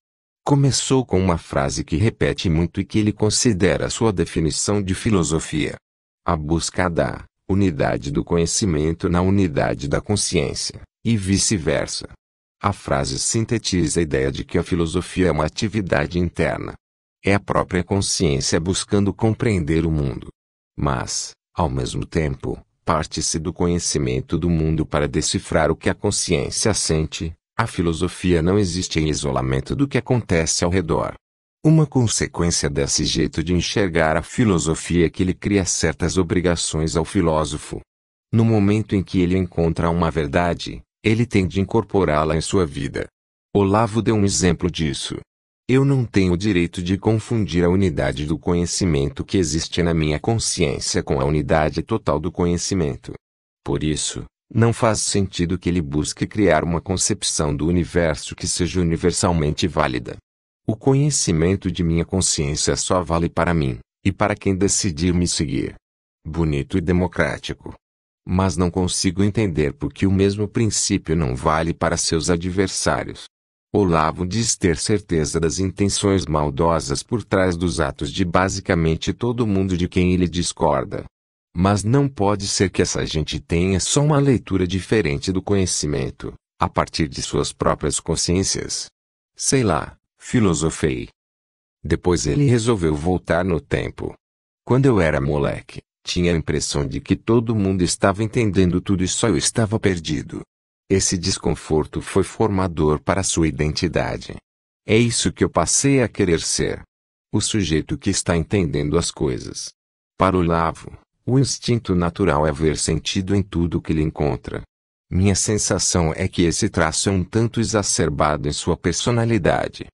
Começou com uma frase que repete muito e que ele considera sua definição de filosofia: a busca da unidade do conhecimento na unidade da consciência, e vice-versa. A frase sintetiza a ideia de que a filosofia é uma atividade interna, é a própria consciência buscando compreender o mundo. Mas, ao mesmo tempo, parte-se do conhecimento do mundo para decifrar o que a consciência sente. A filosofia não existe em isolamento do que acontece ao redor. Uma consequência desse jeito de enxergar a filosofia é que ele cria certas obrigações ao filósofo. No momento em que ele encontra uma verdade, ele tem de incorporá-la em sua vida. Olavo deu um exemplo disso. Eu não tenho o direito de confundir a unidade do conhecimento que existe na minha consciência com a unidade total do conhecimento. Por isso, não faz sentido que ele busque criar uma concepção do universo que seja universalmente válida. O conhecimento de minha consciência só vale para mim, e para quem decidir me seguir. Bonito e democrático. Mas não consigo entender por que o mesmo princípio não vale para seus adversários. Olavo diz ter certeza das intenções maldosas por trás dos atos de basicamente todo mundo de quem ele discorda. Mas não pode ser que essa gente tenha só uma leitura diferente do conhecimento, a partir de suas próprias consciências. Sei lá, filosofei. Depois ele resolveu voltar no tempo. Quando eu era moleque, tinha a impressão de que todo mundo estava entendendo tudo e só eu estava perdido. Esse desconforto foi formador para sua identidade. É isso que eu passei a querer ser. O sujeito que está entendendo as coisas. Para o lavo, o instinto natural é ver sentido em tudo que ele encontra. Minha sensação é que esse traço é um tanto exacerbado em sua personalidade.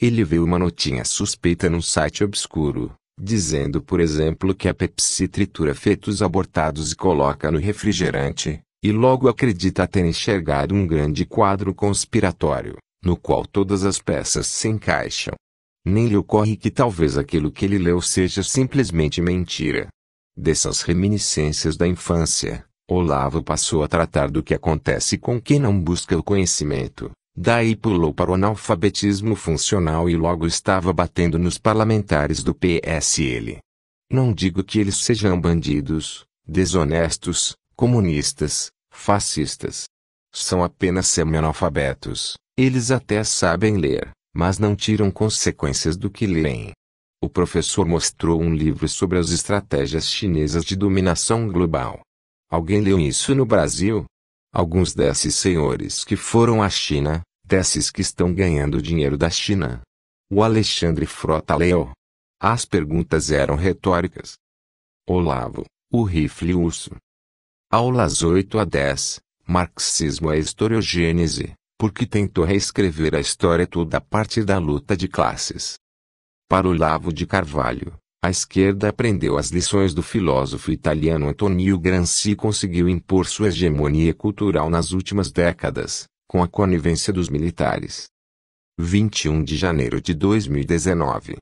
Ele vê uma notinha suspeita num site obscuro, dizendo por exemplo que a Pepsi tritura fetos abortados e coloca no refrigerante, e logo acredita ter enxergado um grande quadro conspiratório, no qual todas as peças se encaixam. Nem lhe ocorre que talvez aquilo que ele leu seja simplesmente mentira. Dessas reminiscências da infância, Olavo passou a tratar do que acontece com quem não busca o conhecimento. Daí pulou para o analfabetismo funcional e logo estava batendo nos parlamentares do PSL. Não digo que eles sejam bandidos, desonestos, comunistas, fascistas. São apenas semi-analfabetos. Eles até sabem ler, mas não tiram consequências do que leem. O professor mostrou um livro sobre as estratégias chinesas de dominação global. Alguém leu isso no Brasil? Alguns desses senhores que foram à China, desses que estão ganhando dinheiro da China. O Alexandre Frota leu. As perguntas eram retóricas. Olavo, o rifle urso, Aulas 8 a 10. Marxismo é historiogênese, porque tentou reescrever a história toda a partir da luta de classes. Para o Lavo de Carvalho, a esquerda aprendeu as lições do filósofo italiano Antonio Gramsci e conseguiu impor sua hegemonia cultural nas últimas décadas, com a conivência dos militares. 21 de janeiro de 2019.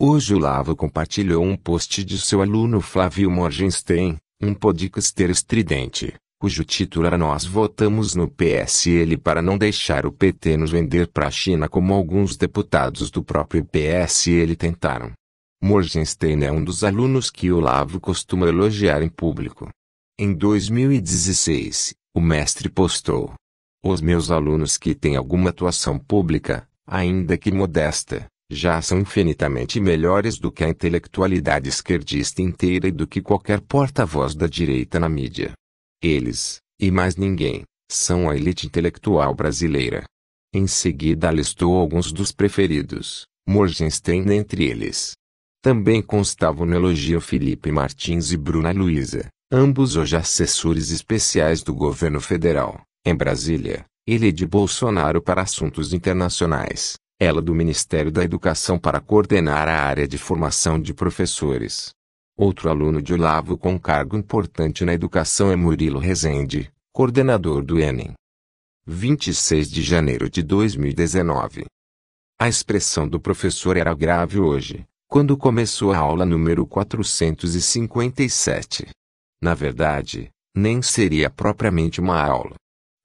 Hoje o Lavo compartilhou um post de seu aluno Flávio Morgenstern, um podcaster estridente, cujo título era Nós votamos no PSL para não deixar o PT nos vender para a China como alguns deputados do próprio PSL tentaram. Morgenstein é um dos alunos que Olavo costuma elogiar em público. Em 2016, o mestre postou: Os meus alunos que têm alguma atuação pública, ainda que modesta, já são infinitamente melhores do que a intelectualidade esquerdista inteira e do que qualquer porta-voz da direita na mídia. Eles, e mais ninguém, são a elite intelectual brasileira. Em seguida listou alguns dos preferidos, Morgenstern entre eles. Também constavam no elogio Felipe Martins e Bruna Luiza, ambos hoje assessores especiais do governo federal, em Brasília, ele de Bolsonaro para assuntos internacionais ela do Ministério da Educação para coordenar a área de formação de professores. Outro aluno de Olavo com cargo importante na educação é Murilo Rezende, coordenador do Enem. 26 de janeiro de 2019. A expressão do professor era grave hoje, quando começou a aula número 457. Na verdade, nem seria propriamente uma aula.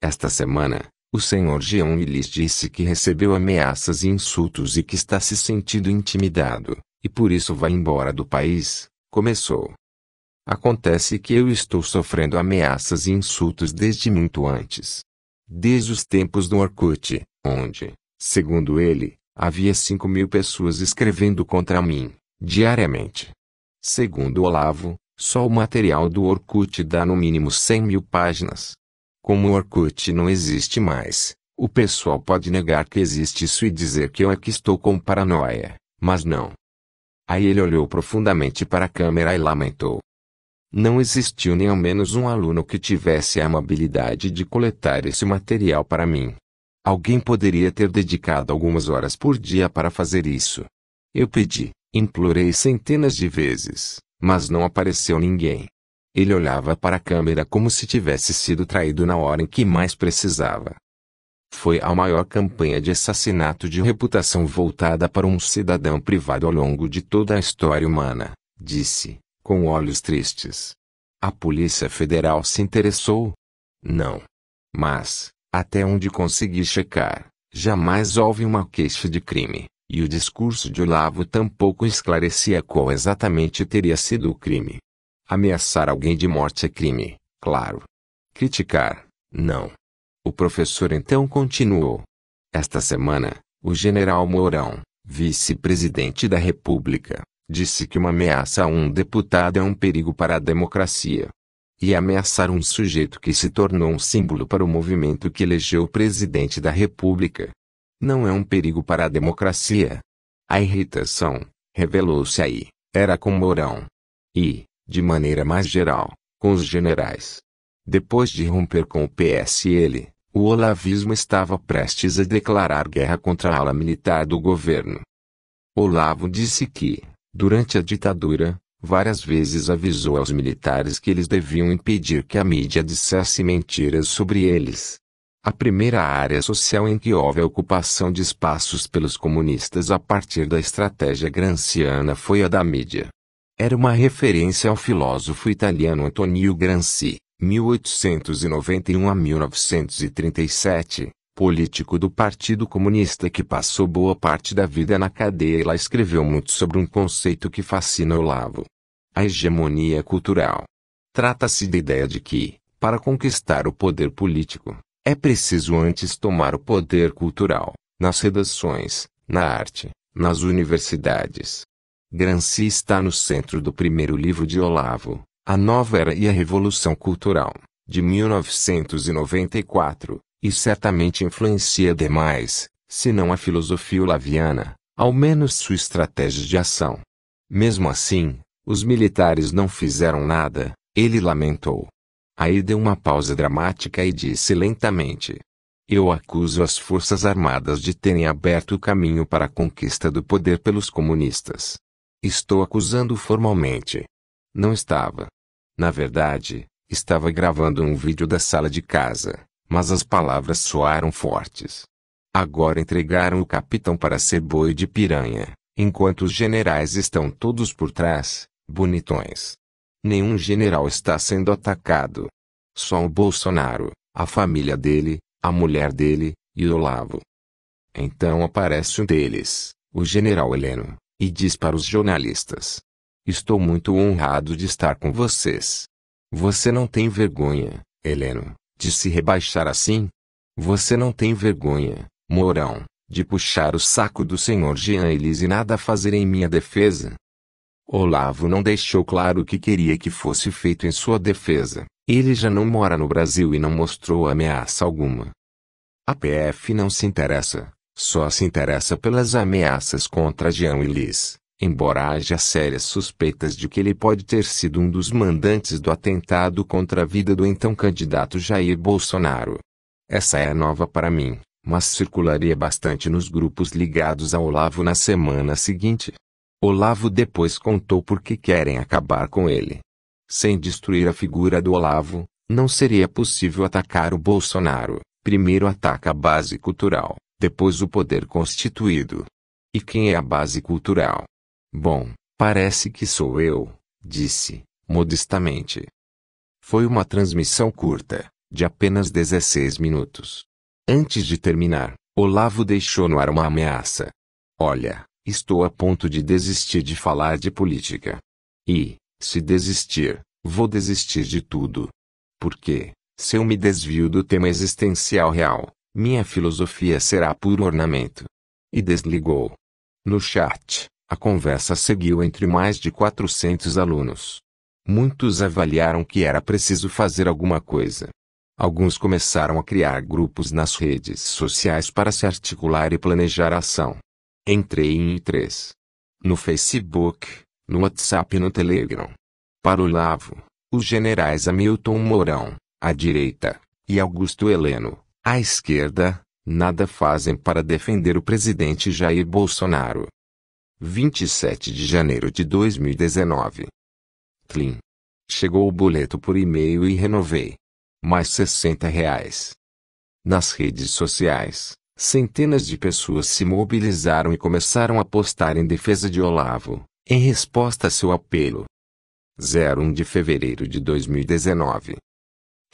Esta semana, o senhor Jeon lhes disse que recebeu ameaças e insultos e que está se sentindo intimidado, e por isso vai embora do país, começou. Acontece que eu estou sofrendo ameaças e insultos desde muito antes. Desde os tempos do Orkut, onde, segundo ele, havia 5 mil pessoas escrevendo contra mim, diariamente. Segundo Olavo, só o material do Orkut dá no mínimo 100 mil páginas. Como o Orkut não existe mais, o pessoal pode negar que existe isso e dizer que eu é que estou com paranoia, mas não. Aí ele olhou profundamente para a câmera e lamentou. Não existiu nem ao menos um aluno que tivesse a amabilidade de coletar esse material para mim. Alguém poderia ter dedicado algumas horas por dia para fazer isso. Eu pedi, implorei centenas de vezes, mas não apareceu ninguém. Ele olhava para a câmera como se tivesse sido traído na hora em que mais precisava. Foi a maior campanha de assassinato de reputação voltada para um cidadão privado ao longo de toda a história humana, disse, com olhos tristes. A Polícia Federal se interessou? Não. Mas, até onde consegui checar, jamais houve uma queixa de crime, e o discurso de Olavo tampouco esclarecia qual exatamente teria sido o crime. Ameaçar alguém de morte é crime, claro. Criticar, não. O professor então continuou. Esta semana, o general Mourão, vice-presidente da República, disse que uma ameaça a um deputado é um perigo para a democracia. E ameaçar um sujeito que se tornou um símbolo para o movimento que elegeu o presidente da República não é um perigo para a democracia. A irritação, revelou-se aí, era com Mourão. E, de maneira mais geral, com os generais. Depois de romper com o PSL, o olavismo estava prestes a declarar guerra contra a ala militar do governo. Olavo disse que, durante a ditadura, várias vezes avisou aos militares que eles deviam impedir que a mídia dissesse mentiras sobre eles. A primeira área social em que houve a ocupação de espaços pelos comunistas a partir da estratégia granciana foi a da mídia. Era uma referência ao filósofo italiano Antonio Gramsci, 1891 a 1937, político do Partido Comunista que passou boa parte da vida na cadeia e lá escreveu muito sobre um conceito que fascina Olavo. A hegemonia cultural. Trata-se da ideia de que, para conquistar o poder político, é preciso antes tomar o poder cultural, nas redações, na arte, nas universidades, Gramsci está no centro do primeiro livro de Olavo, A Nova Era e a Revolução Cultural, de 1994, e certamente influencia demais, se não a filosofia olaviana, ao menos sua estratégia de ação. Mesmo assim, os militares não fizeram nada, ele lamentou. Aí deu uma pausa dramática e disse lentamente: Eu acuso as Forças Armadas de terem aberto o caminho para a conquista do poder pelos comunistas. Estou acusando formalmente. Não estava. Na verdade, estava gravando um vídeo da sala de casa, mas as palavras soaram fortes. Agora entregaram o capitão para ser boi de piranha, enquanto os generais estão todos por trás, bonitões. Nenhum general está sendo atacado. Só o Bolsonaro, a família dele, a mulher dele, e o Olavo. Então aparece um deles, o general Heleno e diz para os jornalistas: Estou muito honrado de estar com vocês. Você não tem vergonha, Heleno, de se rebaixar assim? Você não tem vergonha, Mourão, de puxar o saco do senhor Jean Elis e nada fazer em minha defesa? Olavo não deixou claro o que queria que fosse feito em sua defesa. Ele já não mora no Brasil e não mostrou ameaça alguma. A PF não se interessa, só se interessa pelas ameaças contra Jean Willis, embora haja sérias suspeitas de que ele pode ter sido um dos mandantes do atentado contra a vida do então candidato Jair Bolsonaro. Essa é nova para mim, mas circularia bastante nos grupos ligados a Olavo na semana seguinte. Olavo depois contou por que querem acabar com ele. Sem destruir a figura do Olavo, não seria possível atacar o Bolsonaro. Primeiro ataca a base cultural depois o poder constituído. E quem é a base cultural? Bom, parece que sou eu, disse, modestamente. Foi uma transmissão curta, de apenas 16 minutos. Antes de terminar, Olavo deixou no ar uma ameaça. Olha, estou a ponto de desistir de falar de política. E, se desistir, vou desistir de tudo. Porque, se eu me desvio do tema existencial real, minha filosofia será puro ornamento. E desligou. No chat, a conversa seguiu entre mais de 400 alunos. Muitos avaliaram que era preciso fazer alguma coisa. Alguns começaram a criar grupos nas redes sociais para se articular e planejar a ação. Entrei em três. No Facebook, no WhatsApp e no Telegram. Para o Lavo, os generais Hamilton Mourão, à direita, e Augusto Heleno, à esquerda, nada fazem para defender o presidente Jair Bolsonaro. 27 de janeiro de 2019. Clean. Chegou o boleto por e-mail e renovei. Mais 60 reais. Nas redes sociais, centenas de pessoas se mobilizaram e começaram a postar em defesa de Olavo, em resposta a seu apelo. 01 de fevereiro de 2019.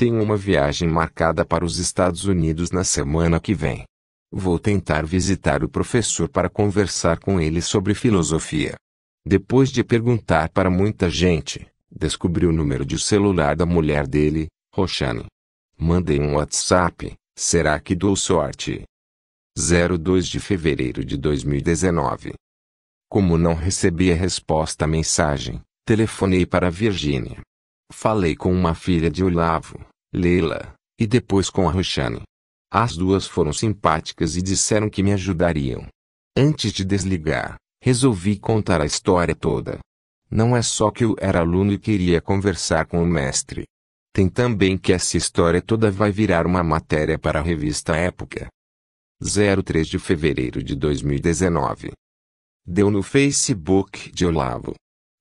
Tenho uma viagem marcada para os Estados Unidos na semana que vem. Vou tentar visitar o professor para conversar com ele sobre filosofia. Depois de perguntar para muita gente, descobri o número de celular da mulher dele, Roxane. Mandei um WhatsApp. Será que dou sorte? 02 de fevereiro de 2019. Como não recebi a resposta à mensagem, telefonei para a Virgínia. Falei com uma filha de Olavo, Leila, e depois com a Roxane. As duas foram simpáticas e disseram que me ajudariam. Antes de desligar, resolvi contar a história toda. Não é só que eu era aluno e queria conversar com o mestre. Tem também que essa história toda vai virar uma matéria para a revista Época. 03 de fevereiro de 2019. Deu no Facebook de Olavo.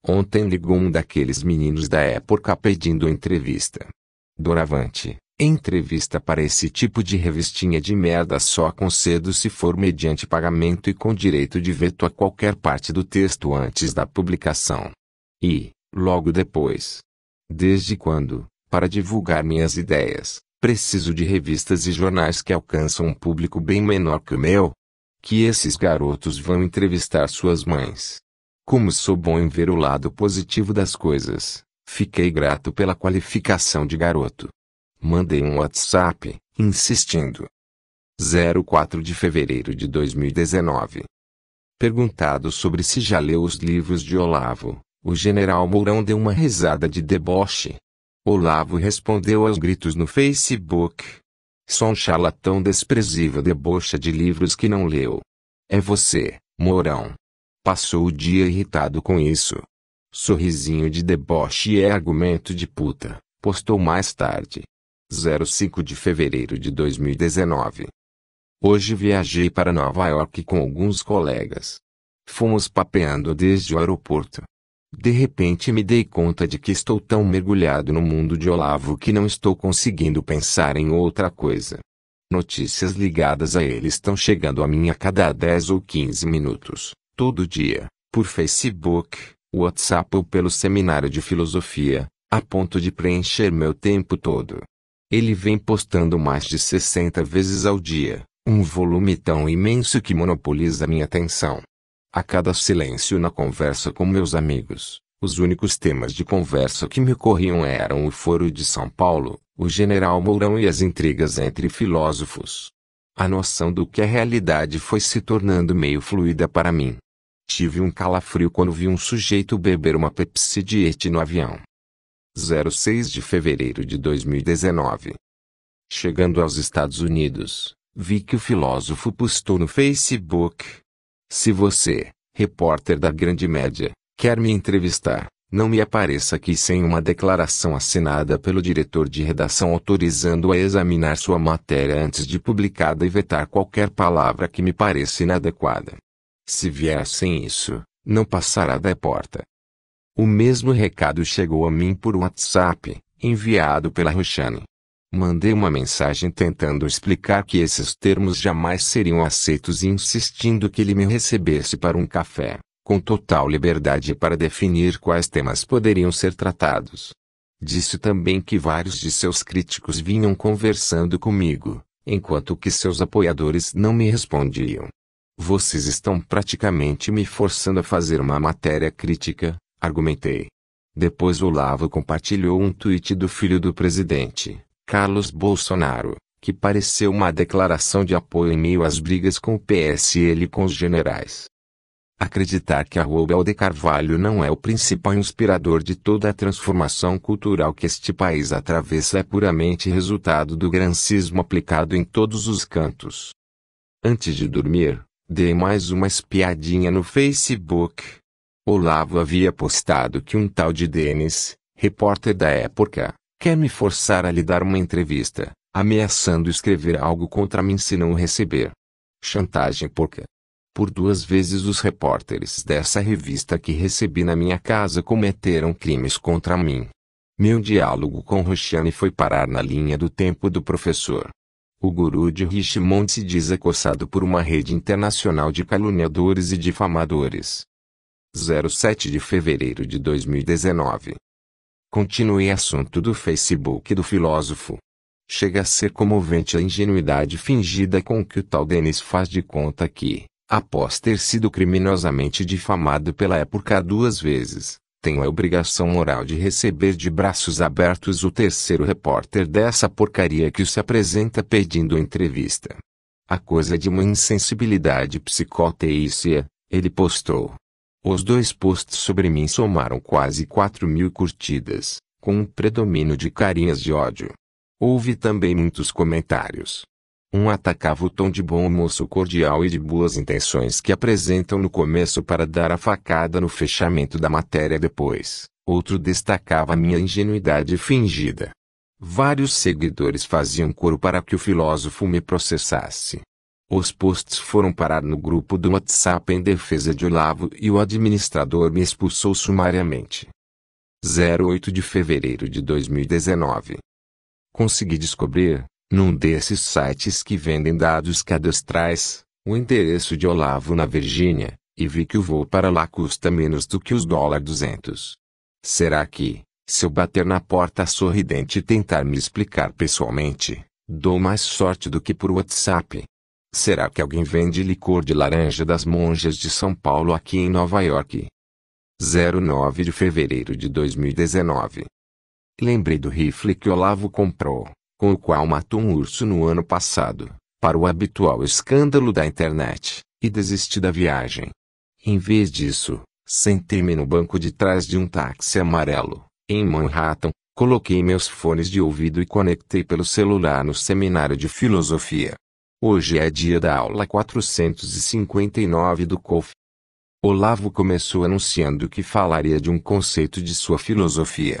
Ontem ligou um daqueles meninos da Época pedindo entrevista. Doravante. Entrevista para esse tipo de revistinha de merda só concedo se for mediante pagamento e com direito de veto a qualquer parte do texto antes da publicação. E, logo depois. Desde quando, para divulgar minhas ideias, preciso de revistas e jornais que alcançam um público bem menor que o meu? Que esses garotos vão entrevistar suas mães. Como sou bom em ver o lado positivo das coisas. Fiquei grato pela qualificação de garoto. Mandei um WhatsApp, insistindo. 04 de fevereiro de 2019. Perguntado sobre se já leu os livros de Olavo, o general Mourão deu uma risada de deboche. Olavo respondeu aos gritos no Facebook. Só um charlatão desprezível debocha de livros que não leu. É você, Mourão. Passou o dia irritado com isso. Sorrisinho de deboche é argumento de puta, postou mais tarde. 05 de fevereiro de 2019. Hoje viajei para Nova York com alguns colegas. Fomos papeando desde o aeroporto. De repente me dei conta de que estou tão mergulhado no mundo de Olavo que não estou conseguindo pensar em outra coisa. Notícias ligadas a ele estão chegando a mim a cada 10 ou 15 minutos, todo dia, por Facebook, WhatsApp ou pelo seminário de filosofia, a ponto de preencher meu tempo todo. Ele vem postando mais de 60 vezes ao dia, um volume tão imenso que monopoliza minha atenção. A cada silêncio na conversa com meus amigos, os únicos temas de conversa que me ocorriam eram o Foro de São Paulo, o General Mourão e as intrigas entre filósofos. A noção do que é realidade foi se tornando meio fluida para mim, Tive um calafrio quando vi um sujeito beber uma Pepsi Diet no avião. 06 de fevereiro de 2019. Chegando aos Estados Unidos, vi que o filósofo postou no Facebook. Se você, repórter da grande média, quer me entrevistar, não me apareça aqui sem uma declaração assinada pelo diretor de redação autorizando a examinar sua matéria antes de publicada e vetar qualquer palavra que me pareça inadequada. Se vier sem isso, não passará da porta. O mesmo recado chegou a mim por WhatsApp, enviado pela Roxane. Mandei uma mensagem tentando explicar que esses termos jamais seriam aceitos e insistindo que ele me recebesse para um café, com total liberdade para definir quais temas poderiam ser tratados. Disse também que vários de seus críticos vinham conversando comigo, enquanto que seus apoiadores não me respondiam. Vocês estão praticamente me forçando a fazer uma matéria crítica, argumentei. Depois o Lavo compartilhou um tweet do filho do presidente, Carlos Bolsonaro, que pareceu uma declaração de apoio em meio às brigas com o PSL e com os generais. Acreditar que Arroba de Carvalho não é o principal inspirador de toda a transformação cultural que este país atravessa é puramente resultado do grancismo aplicado em todos os cantos. Antes de dormir, Dei mais uma espiadinha no Facebook. Olavo havia postado que um tal de Denis, repórter da época, quer me forçar a lhe dar uma entrevista, ameaçando escrever algo contra mim se não o receber. Chantagem porca. Por duas vezes os repórteres dessa revista que recebi na minha casa cometeram crimes contra mim. Meu diálogo com Roxiane foi parar na linha do tempo do professor. O guru de Richmond se diz acossado por uma rede internacional de caluniadores e difamadores. 07 de fevereiro de 2019. Continue assunto do Facebook do filósofo. Chega a ser comovente a ingenuidade fingida com que o tal Denis faz de conta que, após ter sido criminosamente difamado pela época duas vezes, tenho a obrigação moral de receber de braços abertos o terceiro repórter dessa porcaria que se apresenta pedindo entrevista. A coisa é de uma insensibilidade psicoteícia, é, ele postou. Os dois posts sobre mim somaram quase 4 mil curtidas, com um predomínio de carinhas de ódio. Houve também muitos comentários. Um atacava o tom de bom moço cordial e de boas intenções que apresentam no começo para dar a facada no fechamento da matéria depois. Outro destacava minha ingenuidade fingida. Vários seguidores faziam coro para que o filósofo me processasse. Os posts foram parar no grupo do WhatsApp em defesa de Olavo e o administrador me expulsou sumariamente. 08 de fevereiro de 2019. Consegui descobrir, num desses sites que vendem dados cadastrais, o endereço de Olavo na Virgínia, e vi que o voo para lá custa menos do que os dólar 200. Será que, se eu bater na porta sorridente e tentar me explicar pessoalmente, dou mais sorte do que por WhatsApp? Será que alguém vende licor de laranja das monjas de São Paulo aqui em Nova York? 09 de fevereiro de 2019. Lembrei do rifle que Olavo comprou com o qual matou um urso no ano passado, para o habitual escândalo da internet, e desisti da viagem. Em vez disso, sentei-me no banco de trás de um táxi amarelo, em Manhattan, coloquei meus fones de ouvido e conectei pelo celular no seminário de filosofia. Hoje é dia da aula 459 do COF. Olavo começou anunciando que falaria de um conceito de sua filosofia.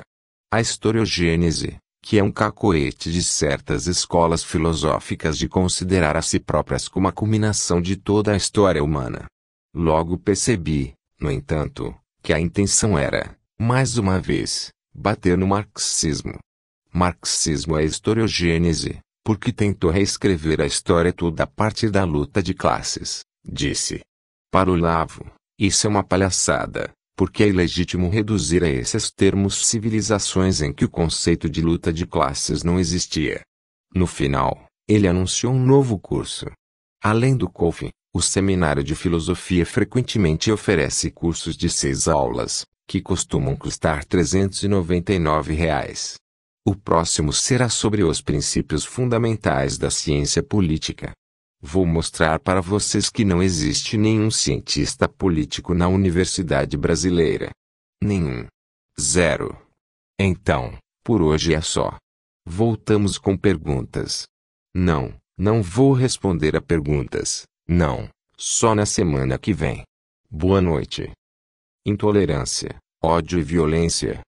A historiogênese, que é um cacoete de certas escolas filosóficas de considerar a si próprias como a culminação de toda a história humana. Logo percebi, no entanto, que a intenção era, mais uma vez, bater no marxismo. Marxismo é historiogênese, porque tentou reescrever a história toda a partir da luta de classes, disse. Para o Lavo, isso é uma palhaçada porque é ilegítimo reduzir a esses termos civilizações em que o conceito de luta de classes não existia. No final, ele anunciou um novo curso. Além do COFE, o Seminário de Filosofia frequentemente oferece cursos de seis aulas, que costumam custar R$ 399. Reais. O próximo será sobre os princípios fundamentais da ciência política. Vou mostrar para vocês que não existe nenhum cientista político na Universidade Brasileira. Nenhum. Zero. Então, por hoje é só. Voltamos com perguntas. Não, não vou responder a perguntas. Não, só na semana que vem. Boa noite. Intolerância, ódio e violência.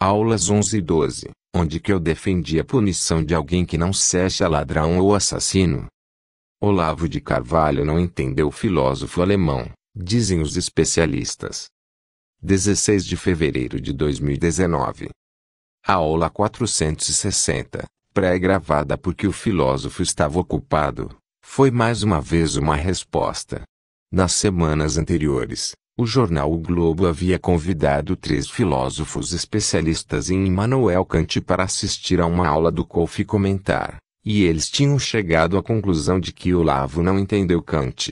Aulas 11 e 12, onde que eu defendi a punição de alguém que não seja ladrão ou assassino. Olavo de Carvalho não entendeu o filósofo alemão, dizem os especialistas. 16 de fevereiro de 2019. Aula 460, pré-gravada porque o filósofo estava ocupado, foi mais uma vez uma resposta. Nas semanas anteriores, o jornal O Globo havia convidado três filósofos especialistas em Immanuel Kant para assistir a uma aula do Kofi comentar. E eles tinham chegado à conclusão de que Olavo não entendeu Kant.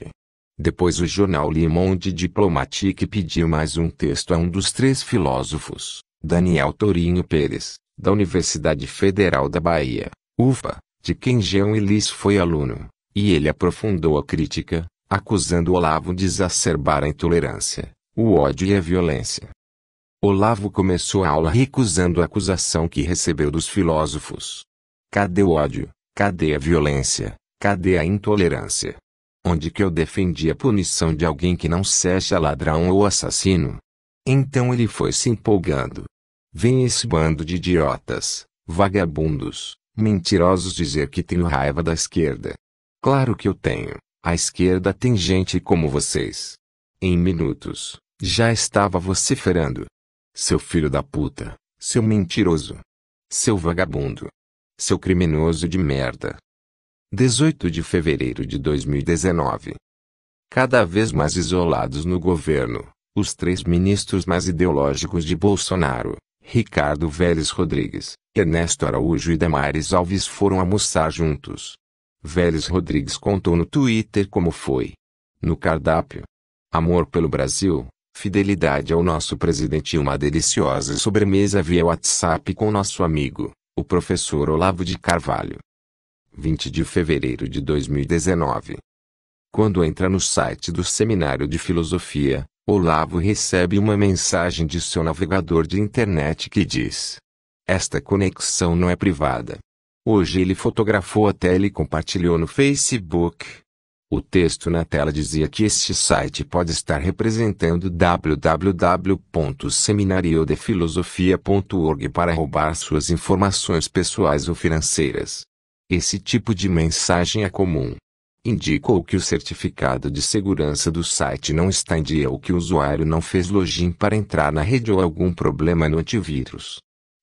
Depois o jornal Le Monde Diplomatique pediu mais um texto a um dos três filósofos, Daniel Torinho Pérez, da Universidade Federal da Bahia, UFA, de quem Jean Elis foi aluno, e ele aprofundou a crítica, acusando Olavo de exacerbar a intolerância, o ódio e a violência. Olavo começou a aula recusando a acusação que recebeu dos filósofos. Cadê o ódio? Cadê a violência? Cadê a intolerância? Onde que eu defendi a punição de alguém que não seja ladrão ou assassino? Então ele foi se empolgando. Vem esse bando de idiotas, vagabundos, mentirosos dizer que tenho raiva da esquerda. Claro que eu tenho. A esquerda tem gente como vocês. Em minutos, já estava vociferando. Seu filho da puta, seu mentiroso, seu vagabundo, seu criminoso de merda. 18 de fevereiro de 2019. Cada vez mais isolados no governo, os três ministros mais ideológicos de Bolsonaro, Ricardo Vélez Rodrigues, Ernesto Araújo e Damares Alves foram almoçar juntos. Vélez Rodrigues contou no Twitter como foi. No cardápio: amor pelo Brasil, fidelidade ao nosso presidente e uma deliciosa sobremesa via WhatsApp com nosso amigo, o professor Olavo de Carvalho. 20 de fevereiro de 2019. Quando entra no site do Seminário de Filosofia, Olavo recebe uma mensagem de seu navegador de internet que diz: Esta conexão não é privada. Hoje ele fotografou a tela e compartilhou no Facebook. O texto na tela dizia que este site pode estar representando www.seminariodefilosofia.org para roubar suas informações pessoais ou financeiras. Esse tipo de mensagem é comum. Indicou que o certificado de segurança do site não está em dia ou que o usuário não fez login para entrar na rede ou algum problema no antivírus.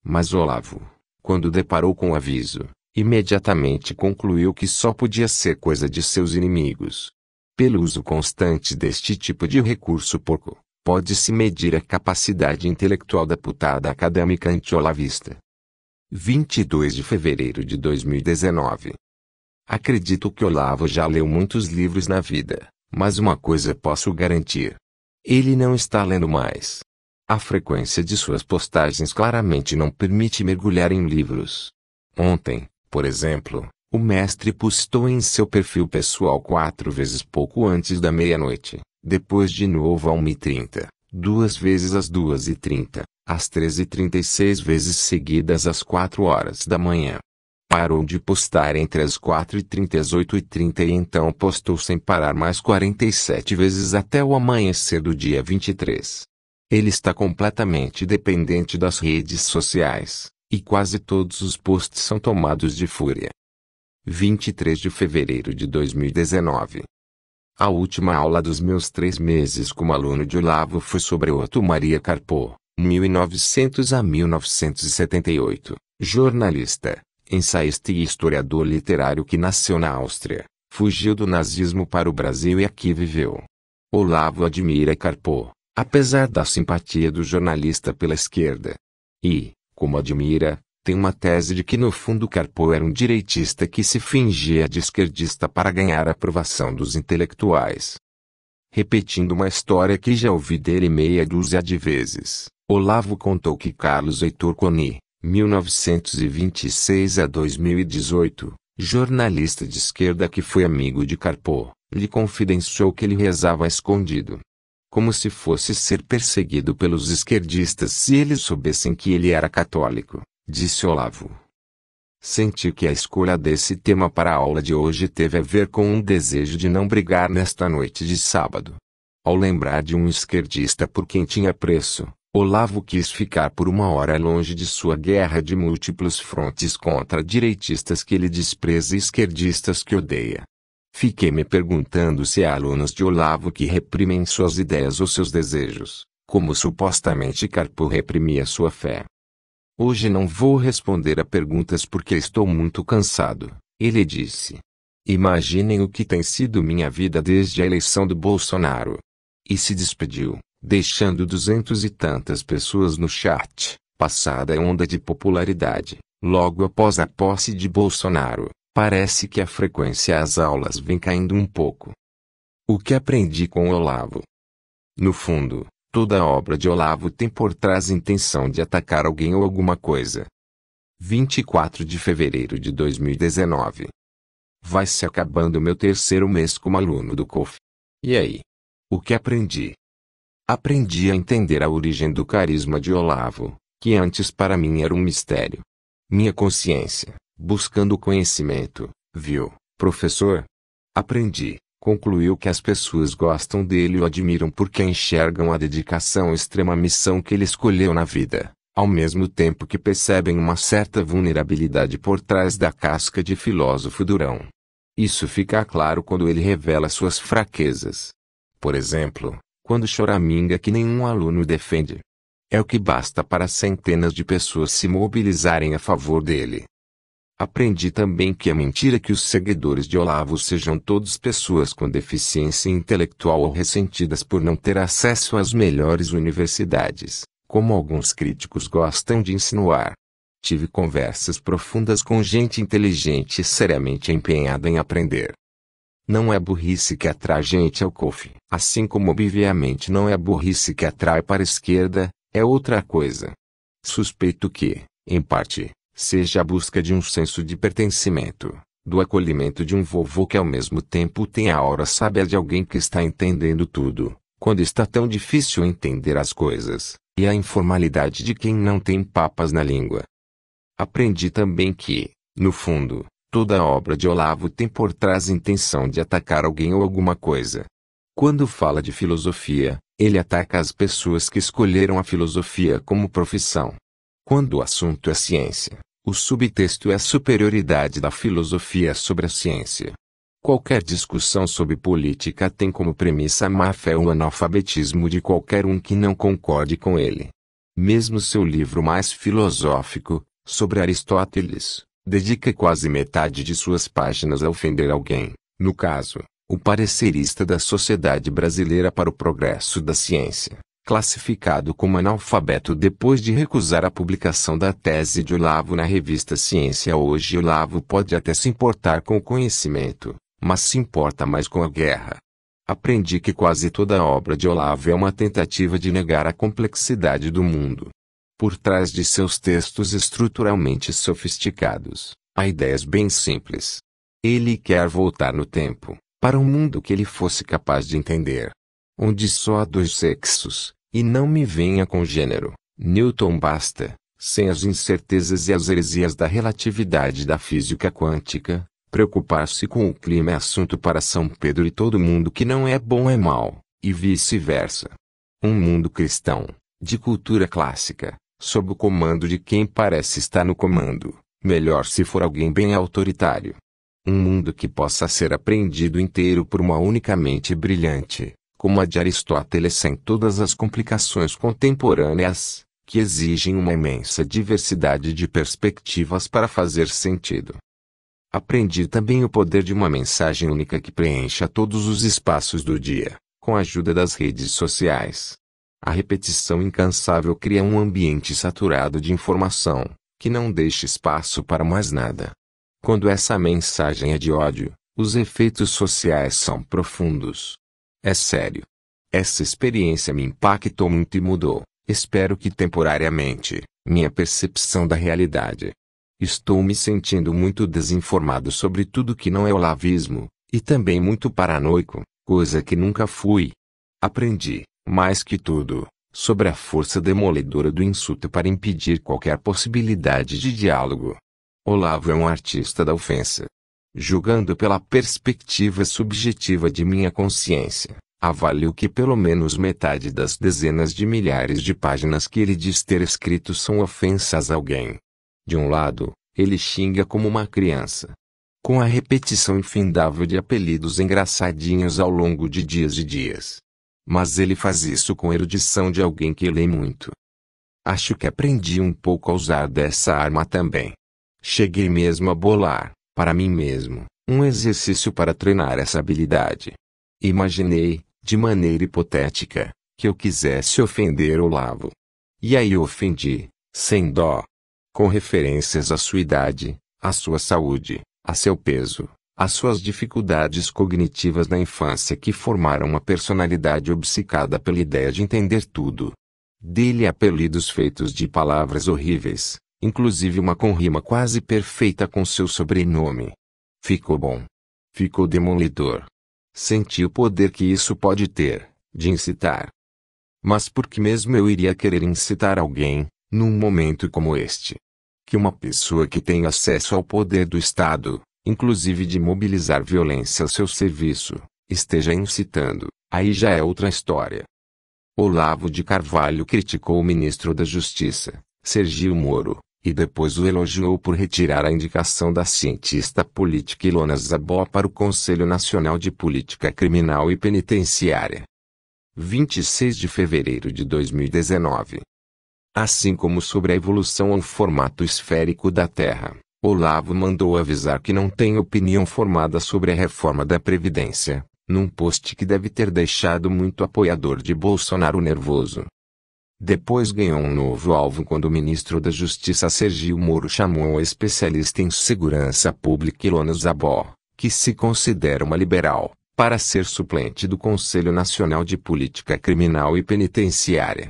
Mas Olavo, quando deparou com o aviso, imediatamente concluiu que só podia ser coisa de seus inimigos. Pelo uso constante deste tipo de recurso porco, pode-se medir a capacidade intelectual da putada acadêmica antiolavista. 22 de fevereiro de 2019. Acredito que Olavo já leu muitos livros na vida, mas uma coisa posso garantir. Ele não está lendo mais. A frequência de suas postagens claramente não permite mergulhar em livros. Ontem, por exemplo, o mestre postou em seu perfil pessoal quatro vezes pouco antes da meia-noite, depois de novo a 1h30, duas vezes às 2h30, às 13 h 36 vezes seguidas às 4 horas da manhã. Parou de postar entre as 4h30 e as 8h30 e então postou sem parar mais 47 vezes até o amanhecer do dia 23. Ele está completamente dependente das redes sociais. E quase todos os posts são tomados de fúria. 23 de fevereiro de 2019. A última aula dos meus três meses como aluno de Olavo foi sobre Otto Maria Carpo, 1900 a 1978, jornalista, ensaísta e historiador literário que nasceu na Áustria, fugiu do nazismo para o Brasil e aqui viveu. Olavo admira Carpo, apesar da simpatia do jornalista pela esquerda. E, como admira, tem uma tese de que no fundo Carpo era um direitista que se fingia de esquerdista para ganhar a aprovação dos intelectuais. Repetindo uma história que já ouvi dele meia dúzia de vezes, Olavo contou que Carlos Heitor Coni, 1926 a 2018, jornalista de esquerda que foi amigo de Carpo, lhe confidenciou que ele rezava escondido, como se fosse ser perseguido pelos esquerdistas se eles soubessem que ele era católico, disse Olavo. Senti que a escolha desse tema para a aula de hoje teve a ver com um desejo de não brigar nesta noite de sábado. Ao lembrar de um esquerdista por quem tinha preço, Olavo quis ficar por uma hora longe de sua guerra de múltiplos frontes contra direitistas que ele despreza e esquerdistas que odeia. Fiquei me perguntando se há alunos de Olavo que reprimem suas ideias ou seus desejos, como supostamente Carpo reprimia sua fé. Hoje não vou responder a perguntas porque estou muito cansado, ele disse. Imaginem o que tem sido minha vida desde a eleição do Bolsonaro. E se despediu, deixando duzentos e tantas pessoas no chat, passada a onda de popularidade, logo após a posse de Bolsonaro. Parece que a frequência às aulas vem caindo um pouco. O que aprendi com Olavo? No fundo, toda obra de Olavo tem por trás a intenção de atacar alguém ou alguma coisa. 24 de fevereiro de 2019. Vai se acabando meu terceiro mês como aluno do COF. E aí? O que aprendi? Aprendi a entender a origem do carisma de Olavo, que antes para mim era um mistério. Minha consciência, buscando conhecimento, viu, professor? Aprendi, concluiu que as pessoas gostam dele e o admiram porque enxergam a dedicação extrema à missão que ele escolheu na vida, ao mesmo tempo que percebem uma certa vulnerabilidade por trás da casca de filósofo durão. Isso fica claro quando ele revela suas fraquezas. Por exemplo, quando choraminga que nenhum aluno defende. É o que basta para centenas de pessoas se mobilizarem a favor dele. Aprendi também que é mentira que os seguidores de Olavo sejam todos pessoas com deficiência intelectual ou ressentidas por não ter acesso às melhores universidades, como alguns críticos gostam de insinuar. Tive conversas profundas com gente inteligente e seriamente empenhada em aprender. Não é burrice que atrai gente ao COF, assim como obviamente não é burrice que atrai para a esquerda, é outra coisa. Suspeito que, em parte, seja a busca de um senso de pertencimento, do acolhimento de um vovô que ao mesmo tempo tem a aura sábia de alguém que está entendendo tudo, quando está tão difícil entender as coisas, e a informalidade de quem não tem papas na língua. Aprendi também que, no fundo, toda a obra de Olavo tem por trás a intenção de atacar alguém ou alguma coisa. Quando fala de filosofia, ele ataca as pessoas que escolheram a filosofia como profissão. Quando o assunto é ciência, o subtexto é a superioridade da filosofia sobre a ciência. Qualquer discussão sobre política tem como premissa a má-fé ou o analfabetismo de qualquer um que não concorde com ele. Mesmo seu livro mais filosófico, sobre Aristóteles, dedica quase metade de suas páginas a ofender alguém, no caso, o parecerista da Sociedade Brasileira para o Progresso da Ciência classificado como analfabeto depois de recusar a publicação da tese de Olavo na revista Ciência Hoje. Olavo pode até se importar com o conhecimento, mas se importa mais com a guerra. Aprendi que quase toda a obra de Olavo é uma tentativa de negar a complexidade do mundo. Por trás de seus textos estruturalmente sofisticados, há ideias bem simples. Ele quer voltar no tempo, para um mundo que ele fosse capaz de entender onde só há dois sexos, e não me venha com gênero. Newton basta, sem as incertezas e as heresias da relatividade da física quântica, preocupar-se com o clima é assunto para São Pedro e todo mundo que não é bom é mal, e vice-versa. Um mundo cristão, de cultura clássica, sob o comando de quem parece estar no comando, melhor se for alguém bem autoritário. Um mundo que possa ser apreendido inteiro por uma única mente brilhante, como a de Aristóteles sem todas as complicações contemporâneas, que exigem uma imensa diversidade de perspectivas para fazer sentido. Aprendi também o poder de uma mensagem única que preencha todos os espaços do dia, com a ajuda das redes sociais. A repetição incansável cria um ambiente saturado de informação, que não deixa espaço para mais nada. Quando essa mensagem é de ódio, os efeitos sociais são profundos. É sério. Essa experiência me impactou muito e mudou, espero que temporariamente, minha percepção da realidade. Estou me sentindo muito desinformado sobre tudo que não é lavismo, e também muito paranoico, coisa que nunca fui. Aprendi, mais que tudo, sobre a força demolidora do insulto para impedir qualquer possibilidade de diálogo. Olavo é um artista da ofensa, julgando pela perspectiva subjetiva de minha consciência, avalio que pelo menos metade das dezenas de milhares de páginas que ele diz ter escrito são ofensas a alguém. De um lado, ele xinga como uma criança. Com a repetição infindável de apelidos engraçadinhos ao longo de dias e dias. Mas ele faz isso com erudição de alguém que lê muito. Acho que aprendi um pouco a usar dessa arma também. Cheguei mesmo a bolar para mim mesmo, um exercício para treinar essa habilidade. Imaginei, de maneira hipotética, que eu quisesse ofender Olavo. E aí ofendi, sem dó. Com referências à sua idade, à sua saúde, a seu peso, às suas dificuldades cognitivas na infância que formaram uma personalidade obcecada pela ideia de entender tudo. Dele apelidos feitos de palavras horríveis, inclusive uma com rima quase perfeita com seu sobrenome. Ficou bom. Ficou demolidor. Senti o poder que isso pode ter, de incitar. Mas por que mesmo eu iria querer incitar alguém, num momento como este? Que uma pessoa que tem acesso ao poder do Estado, inclusive de mobilizar violência a seu serviço, esteja incitando, aí já é outra história. Olavo de Carvalho criticou o ministro da Justiça, Sergio Moro, e depois o elogiou por retirar a indicação da cientista política Ilona Zabó para o Conselho Nacional de Política Criminal e Penitenciária. 26 de fevereiro de 2019. Assim como sobre a evolução ao formato esférico da Terra, Olavo mandou avisar que não tem opinião formada sobre a reforma da Previdência, num post que deve ter deixado muito apoiador de Bolsonaro nervoso. Depois ganhou um novo alvo quando o ministro da Justiça Sergio Moro chamou a especialista em segurança pública Ilona Zabó, que se considera uma liberal, para ser suplente do Conselho Nacional de Política Criminal e Penitenciária.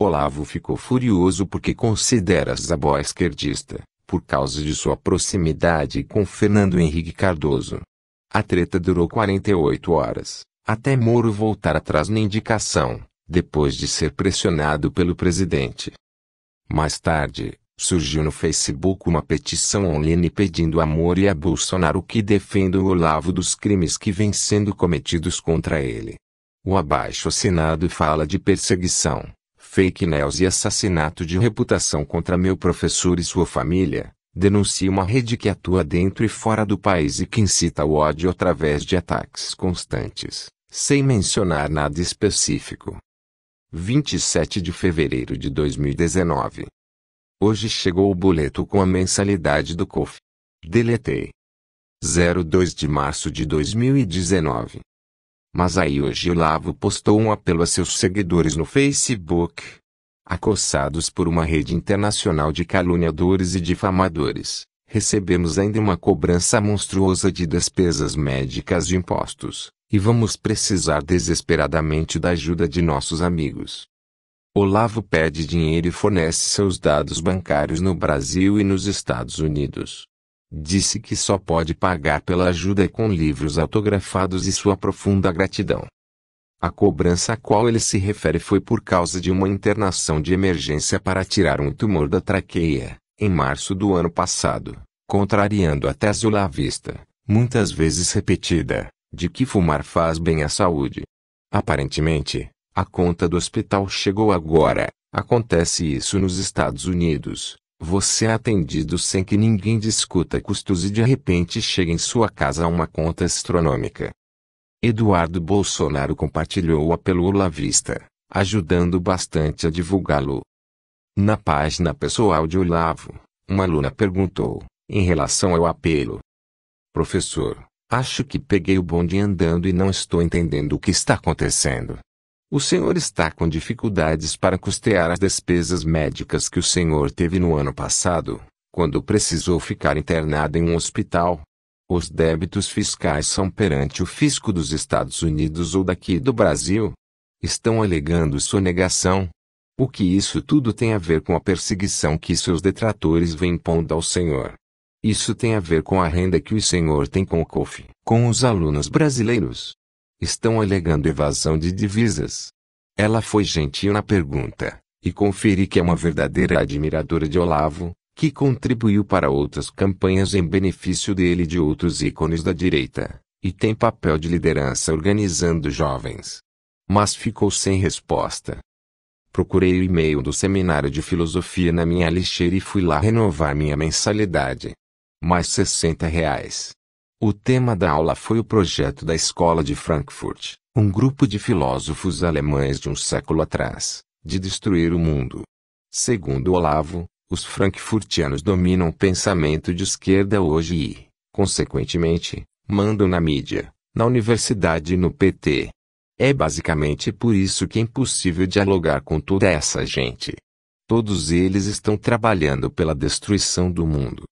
Olavo ficou furioso porque considera Zabó esquerdista, por causa de sua proximidade com Fernando Henrique Cardoso. A treta durou 48 horas, até Moro voltar atrás na indicação depois de ser pressionado pelo presidente. Mais tarde, surgiu no Facebook uma petição online pedindo amor e a Bolsonaro que defenda o Olavo dos crimes que vêm sendo cometidos contra ele. O abaixo assinado fala de perseguição, fake news e assassinato de reputação contra meu professor e sua família, denuncia uma rede que atua dentro e fora do país e que incita o ódio através de ataques constantes, sem mencionar nada específico. 27 de fevereiro de 2019. Hoje chegou o boleto com a mensalidade do COF. Deletei. 02 de março de 2019. Mas aí hoje o Lavo postou um apelo a seus seguidores no Facebook. Acossados por uma rede internacional de caluniadores e difamadores, recebemos ainda uma cobrança monstruosa de despesas médicas e impostos, e vamos precisar desesperadamente da ajuda de nossos amigos. Olavo pede dinheiro e fornece seus dados bancários no Brasil e nos Estados Unidos. Disse que só pode pagar pela ajuda com livros autografados e sua profunda gratidão. A cobrança a qual ele se refere foi por causa de uma internação de emergência para tirar um tumor da traqueia, em março do ano passado, contrariando a tese olavista, muitas vezes repetida, de que fumar faz bem à saúde. Aparentemente, a conta do hospital chegou agora. Acontece isso nos Estados Unidos. Você é atendido sem que ninguém discuta custos e de repente chega em sua casa uma conta astronômica. Eduardo Bolsonaro compartilhou apelo pelo Olavista, ajudando bastante a divulgá-lo. Na página pessoal de Olavo, uma aluna perguntou, em relação ao apelo: Professor, Acho que peguei o bonde andando e não estou entendendo o que está acontecendo. O senhor está com dificuldades para custear as despesas médicas que o senhor teve no ano passado, quando precisou ficar internado em um hospital. Os débitos fiscais são perante o fisco dos Estados Unidos ou daqui do Brasil. Estão alegando sonegação. O que isso tudo tem a ver com a perseguição que seus detratores vêm pondo ao senhor? Isso tem a ver com a renda que o senhor tem com o COF, com os alunos brasileiros. Estão alegando evasão de divisas. Ela foi gentil na pergunta, e conferi que é uma verdadeira admiradora de Olavo, que contribuiu para outras campanhas em benefício dele e de outros ícones da direita, e tem papel de liderança organizando jovens. Mas ficou sem resposta. Procurei o e-mail do seminário de filosofia na minha lixeira e fui lá renovar minha mensalidade mais 60 reais. O tema da aula foi o projeto da Escola de Frankfurt, um grupo de filósofos alemães de um século atrás, de destruir o mundo. Segundo Olavo, os frankfurtianos dominam o pensamento de esquerda hoje e, consequentemente, mandam na mídia, na universidade e no PT. É basicamente por isso que é impossível dialogar com toda essa gente. Todos eles estão trabalhando pela destruição do mundo.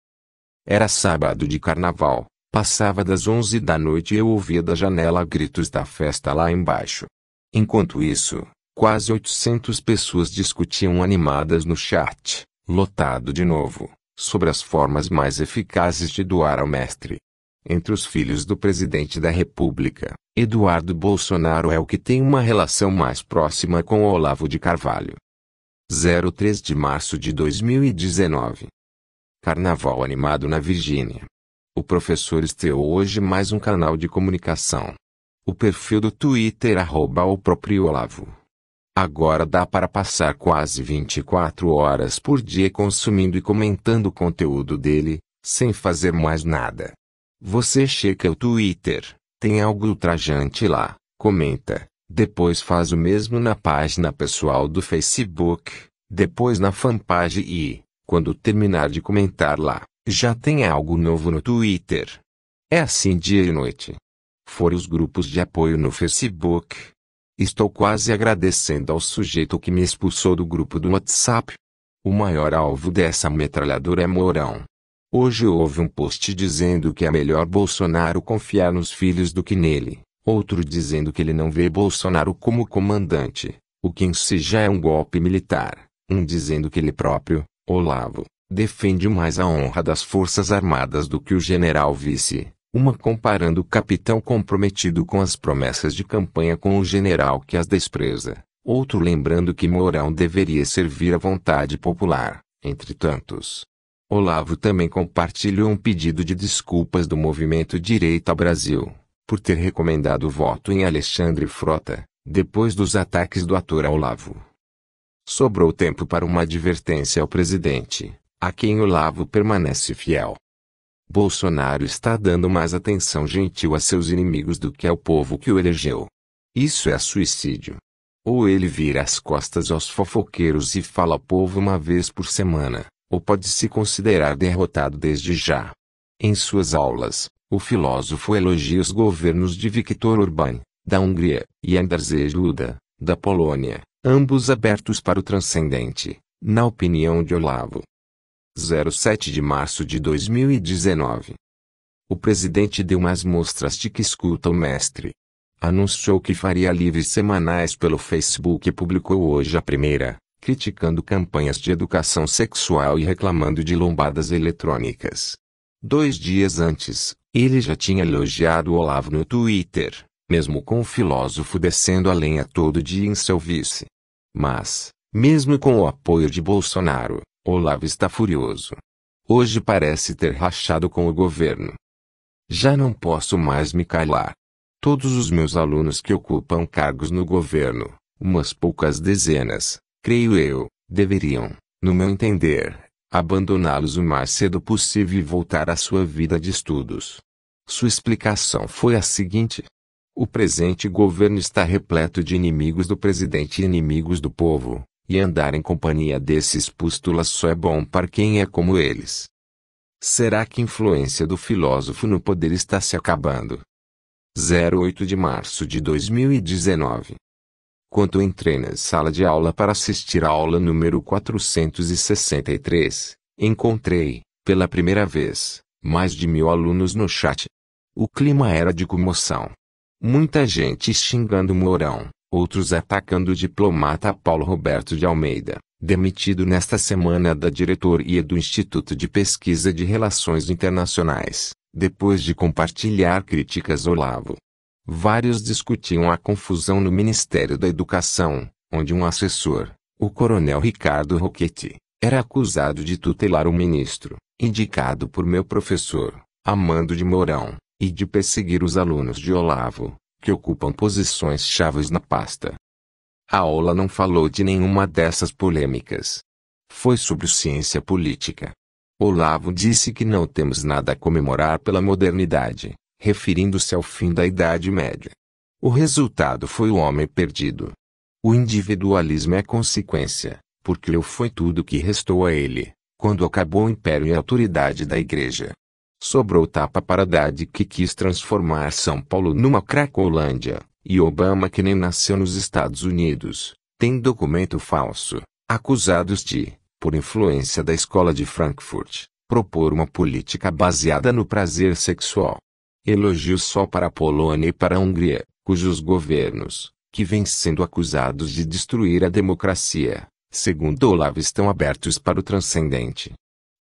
Era sábado de carnaval. Passava das onze da noite e eu ouvia da janela gritos da festa lá embaixo. Enquanto isso, quase 800 pessoas discutiam animadas no chat, lotado de novo, sobre as formas mais eficazes de doar ao mestre. Entre os filhos do presidente da República, Eduardo Bolsonaro é o que tem uma relação mais próxima com Olavo de Carvalho. 03 de março de 2019 Carnaval animado na Virgínia. O professor estreou hoje mais um canal de comunicação. O perfil do Twitter arroba o próprio Olavo. Agora dá para passar quase 24 horas por dia consumindo e comentando o conteúdo dele, sem fazer mais nada. Você checa o Twitter, tem algo ultrajante lá, comenta, depois faz o mesmo na página pessoal do Facebook, depois na fanpage e, quando terminar de comentar lá, já tem algo novo no Twitter. É assim dia e noite. Foram os grupos de apoio no Facebook. Estou quase agradecendo ao sujeito que me expulsou do grupo do WhatsApp. O maior alvo dessa metralhadora é Mourão. Hoje houve um post dizendo que é melhor Bolsonaro confiar nos filhos do que nele, outro dizendo que ele não vê Bolsonaro como comandante, o que em si já é um golpe militar, um dizendo que ele próprio, Olavo, defende mais a honra das Forças Armadas do que o general vice, uma comparando o capitão comprometido com as promessas de campanha com o general que as despreza, outro lembrando que Mourão deveria servir à vontade popular, entre tantos. Olavo também compartilhou um pedido de desculpas do movimento Direita Brasil, por ter recomendado o voto em Alexandre Frota, depois dos ataques do ator Olavo. Sobrou tempo para uma advertência ao presidente, a quem Olavo permanece fiel. Bolsonaro está dando mais atenção gentil a seus inimigos do que ao povo que o elegeu. Isso é suicídio. Ou ele vira as costas aos fofoqueiros e fala ao povo uma vez por semana, ou pode se considerar derrotado desde já. Em suas aulas, o filósofo elogia os governos de Viktor Orbán, da Hungria, e Andrzej Duda, da Polônia, ambos abertos para o transcendente, na opinião de Olavo. 07 de março de 2019. O presidente deu mais mostras de que escuta o mestre. Anunciou que faria livres semanais pelo Facebook e publicou hoje a primeira, criticando campanhas de educação sexual e reclamando de lombadas eletrônicas. Dois dias antes, ele já tinha elogiado Olavo no Twitter mesmo com o filósofo descendo a lenha todo dia em seu vice. Mas, mesmo com o apoio de Bolsonaro, Olavo está furioso. Hoje parece ter rachado com o governo. Já não posso mais me calar. Todos os meus alunos que ocupam cargos no governo, umas poucas dezenas, creio eu, deveriam, no meu entender, abandoná-los o mais cedo possível e voltar à sua vida de estudos. Sua explicação foi a seguinte: o presente governo está repleto de inimigos do presidente e inimigos do povo, e andar em companhia desses pústulas só é bom para quem é como eles. Será que a influência do filósofo no poder está se acabando? 08 de março de 2019. Quando entrei na sala de aula para assistir à aula número 463, encontrei, pela primeira vez, mais de mil alunos no chat. O clima era de comoção. Muita gente xingando Mourão, outros atacando o diplomata Paulo Roberto de Almeida, demitido nesta semana da diretoria do Instituto de Pesquisa de Relações Internacionais, depois de compartilhar críticas Olavo. Vários discutiam a confusão no Ministério da Educação, onde um assessor, o coronel Ricardo Roquetti, era acusado de tutelar o ministro, indicado por meu professor, Amando de Mourão, e de perseguir os alunos de Olavo, que ocupam posições chaves na pasta. A aula não falou de nenhuma dessas polêmicas. Foi sobre ciência política. Olavo disse que não temos nada a comemorar pela modernidade, referindo-se ao fim da Idade Média. O resultado foi o homem perdido. O individualismo é consequência, porque eu foi tudo que restou a ele, quando acabou o império e a autoridade da Igreja. Sobrou tapa para Haddad que quis transformar São Paulo numa Cracolândia, e Obama que nem nasceu nos Estados Unidos, tem documento falso, acusados de, por influência da escola de Frankfurt, propor uma política baseada no prazer sexual. Elogio só para a Polônia e para a Hungria, cujos governos, que vêm sendo acusados de destruir a democracia, segundo Olavo estão abertos para o transcendente.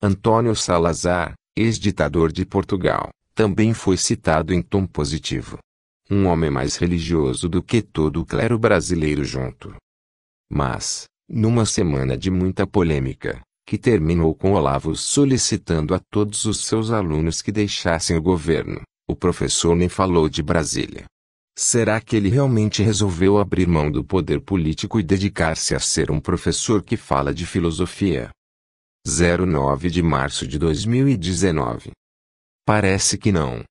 Antônio Salazar, ex-ditador de Portugal, também foi citado em tom positivo. Um homem mais religioso do que todo o clero brasileiro junto. Mas, numa semana de muita polêmica, que terminou com Olavo solicitando a todos os seus alunos que deixassem o governo, o professor nem falou de Brasília. Será que ele realmente resolveu abrir mão do poder político e dedicar-se a ser um professor que fala de filosofia? 09 de março de 2019. Parece que não.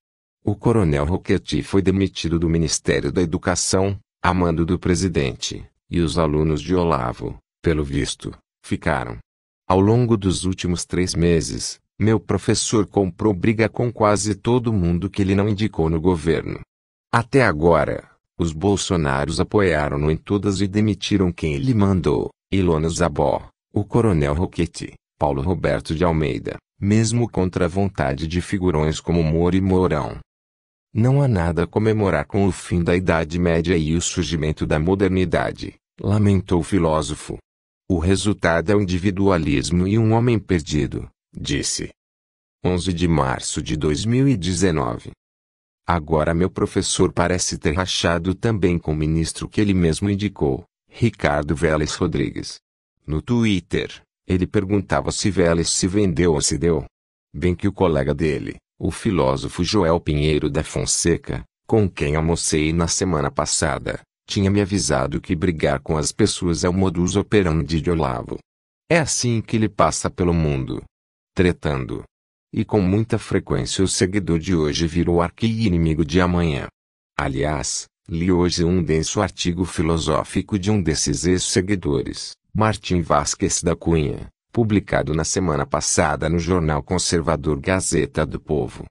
O coronel Roquetti foi demitido do Ministério da Educação, a mando do presidente, e os alunos de Olavo, pelo visto, ficaram. Ao longo dos últimos três meses, meu professor comprou briga com quase todo mundo que ele não indicou no governo. Até agora, os bolsonaros apoiaram-no em todas e demitiram quem ele mandou, Ilona Zabó, o coronel Roquetti. Paulo Roberto de Almeida, mesmo contra a vontade de figurões como Moro e Mourão. Não há nada a comemorar com o fim da Idade Média e o surgimento da modernidade, lamentou o filósofo. O resultado é o individualismo e um homem perdido, disse. 11 de março de 2019. Agora meu professor parece ter rachado também com o ministro que ele mesmo indicou, Ricardo Vélez Rodrigues. No Twitter, ele perguntava se Vélez se vendeu ou se deu. Bem que o colega dele, o filósofo Joel Pinheiro da Fonseca, com quem almocei na semana passada, tinha me avisado que brigar com as pessoas é o modus operandi de Olavo. É assim que ele passa pelo mundo. Tretando. E com muita frequência o seguidor de hoje virou arqui-inimigo de amanhã. Aliás, li hoje um denso artigo filosófico de um desses ex-seguidores, Martim Vasquez da Cunha, publicado na semana passada no jornal conservador Gazeta do Povo.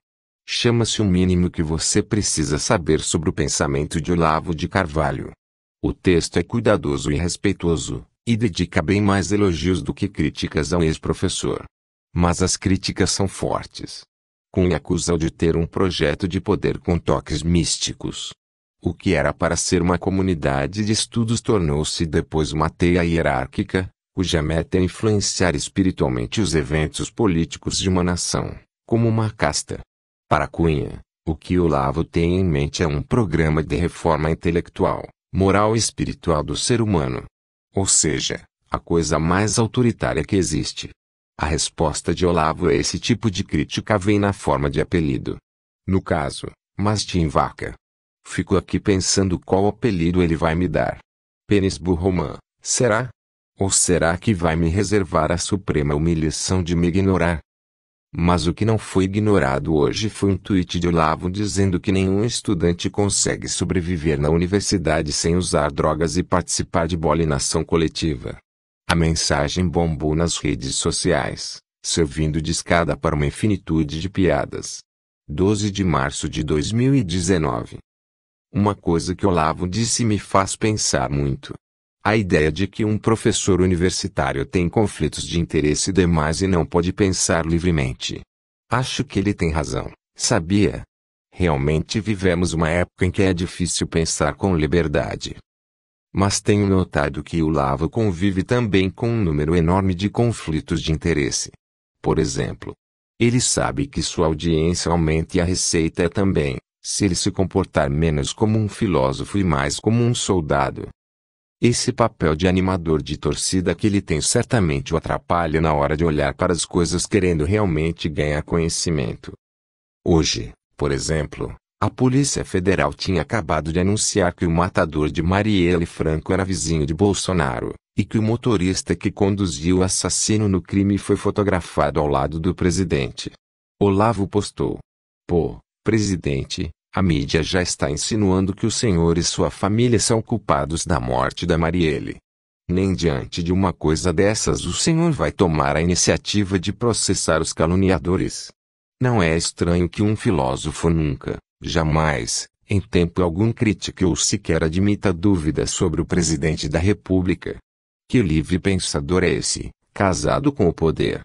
Chama-se O Mínimo que Você Precisa Saber sobre o Pensamento de Olavo de Carvalho. O texto é cuidadoso e respeitoso, e dedica bem mais elogios do que críticas ao ex-professor. Mas as críticas são fortes. Cunha acusa-o de ter um projeto de poder com toques místicos. O que era para ser uma comunidade de estudos tornou-se depois uma teia hierárquica, cuja meta é influenciar espiritualmente os eventos políticos de uma nação, como uma casta. Para Cunha, o que Olavo tem em mente é um programa de reforma intelectual, moral e espiritual do ser humano. Ou seja, a coisa mais autoritária que existe. A resposta de Olavo a esse tipo de crítica vem na forma de apelido. No caso, Mastin Vaca, Fico aqui pensando qual apelido ele vai me dar. Pênis Burroman, será? Ou será que vai me reservar a suprema humilhação de me ignorar? Mas o que não foi ignorado hoje foi um tweet de Olavo dizendo que nenhum estudante consegue sobreviver na universidade sem usar drogas e participar de bolinação coletiva. A mensagem bombou nas redes sociais, servindo de escada para uma infinitude de piadas. 12 de março de 2019 uma coisa que Olavo disse me faz pensar muito. A ideia de que um professor universitário tem conflitos de interesse demais e não pode pensar livremente. Acho que ele tem razão, sabia? Realmente vivemos uma época em que é difícil pensar com liberdade. Mas tenho notado que o Lavo convive também com um número enorme de conflitos de interesse. Por exemplo, ele sabe que sua audiência aumenta e a receita é também, se ele se comportar menos como um filósofo e mais como um soldado. Esse papel de animador de torcida que ele tem certamente o atrapalha na hora de olhar para as coisas querendo realmente ganhar conhecimento. Hoje, por exemplo, a Polícia Federal tinha acabado de anunciar que o matador de Marielle Franco era vizinho de Bolsonaro, e que o motorista que conduziu o assassino no crime foi fotografado ao lado do presidente. Olavo postou. Pô, Presidente, a mídia já está insinuando que o senhor e sua família são culpados da morte da Marielle. Nem diante de uma coisa dessas o senhor vai tomar a iniciativa de processar os caluniadores. Não é estranho que um filósofo nunca, jamais, em tempo algum critique ou sequer admita dúvidas sobre o presidente da República. Que livre pensador é esse, casado com o poder,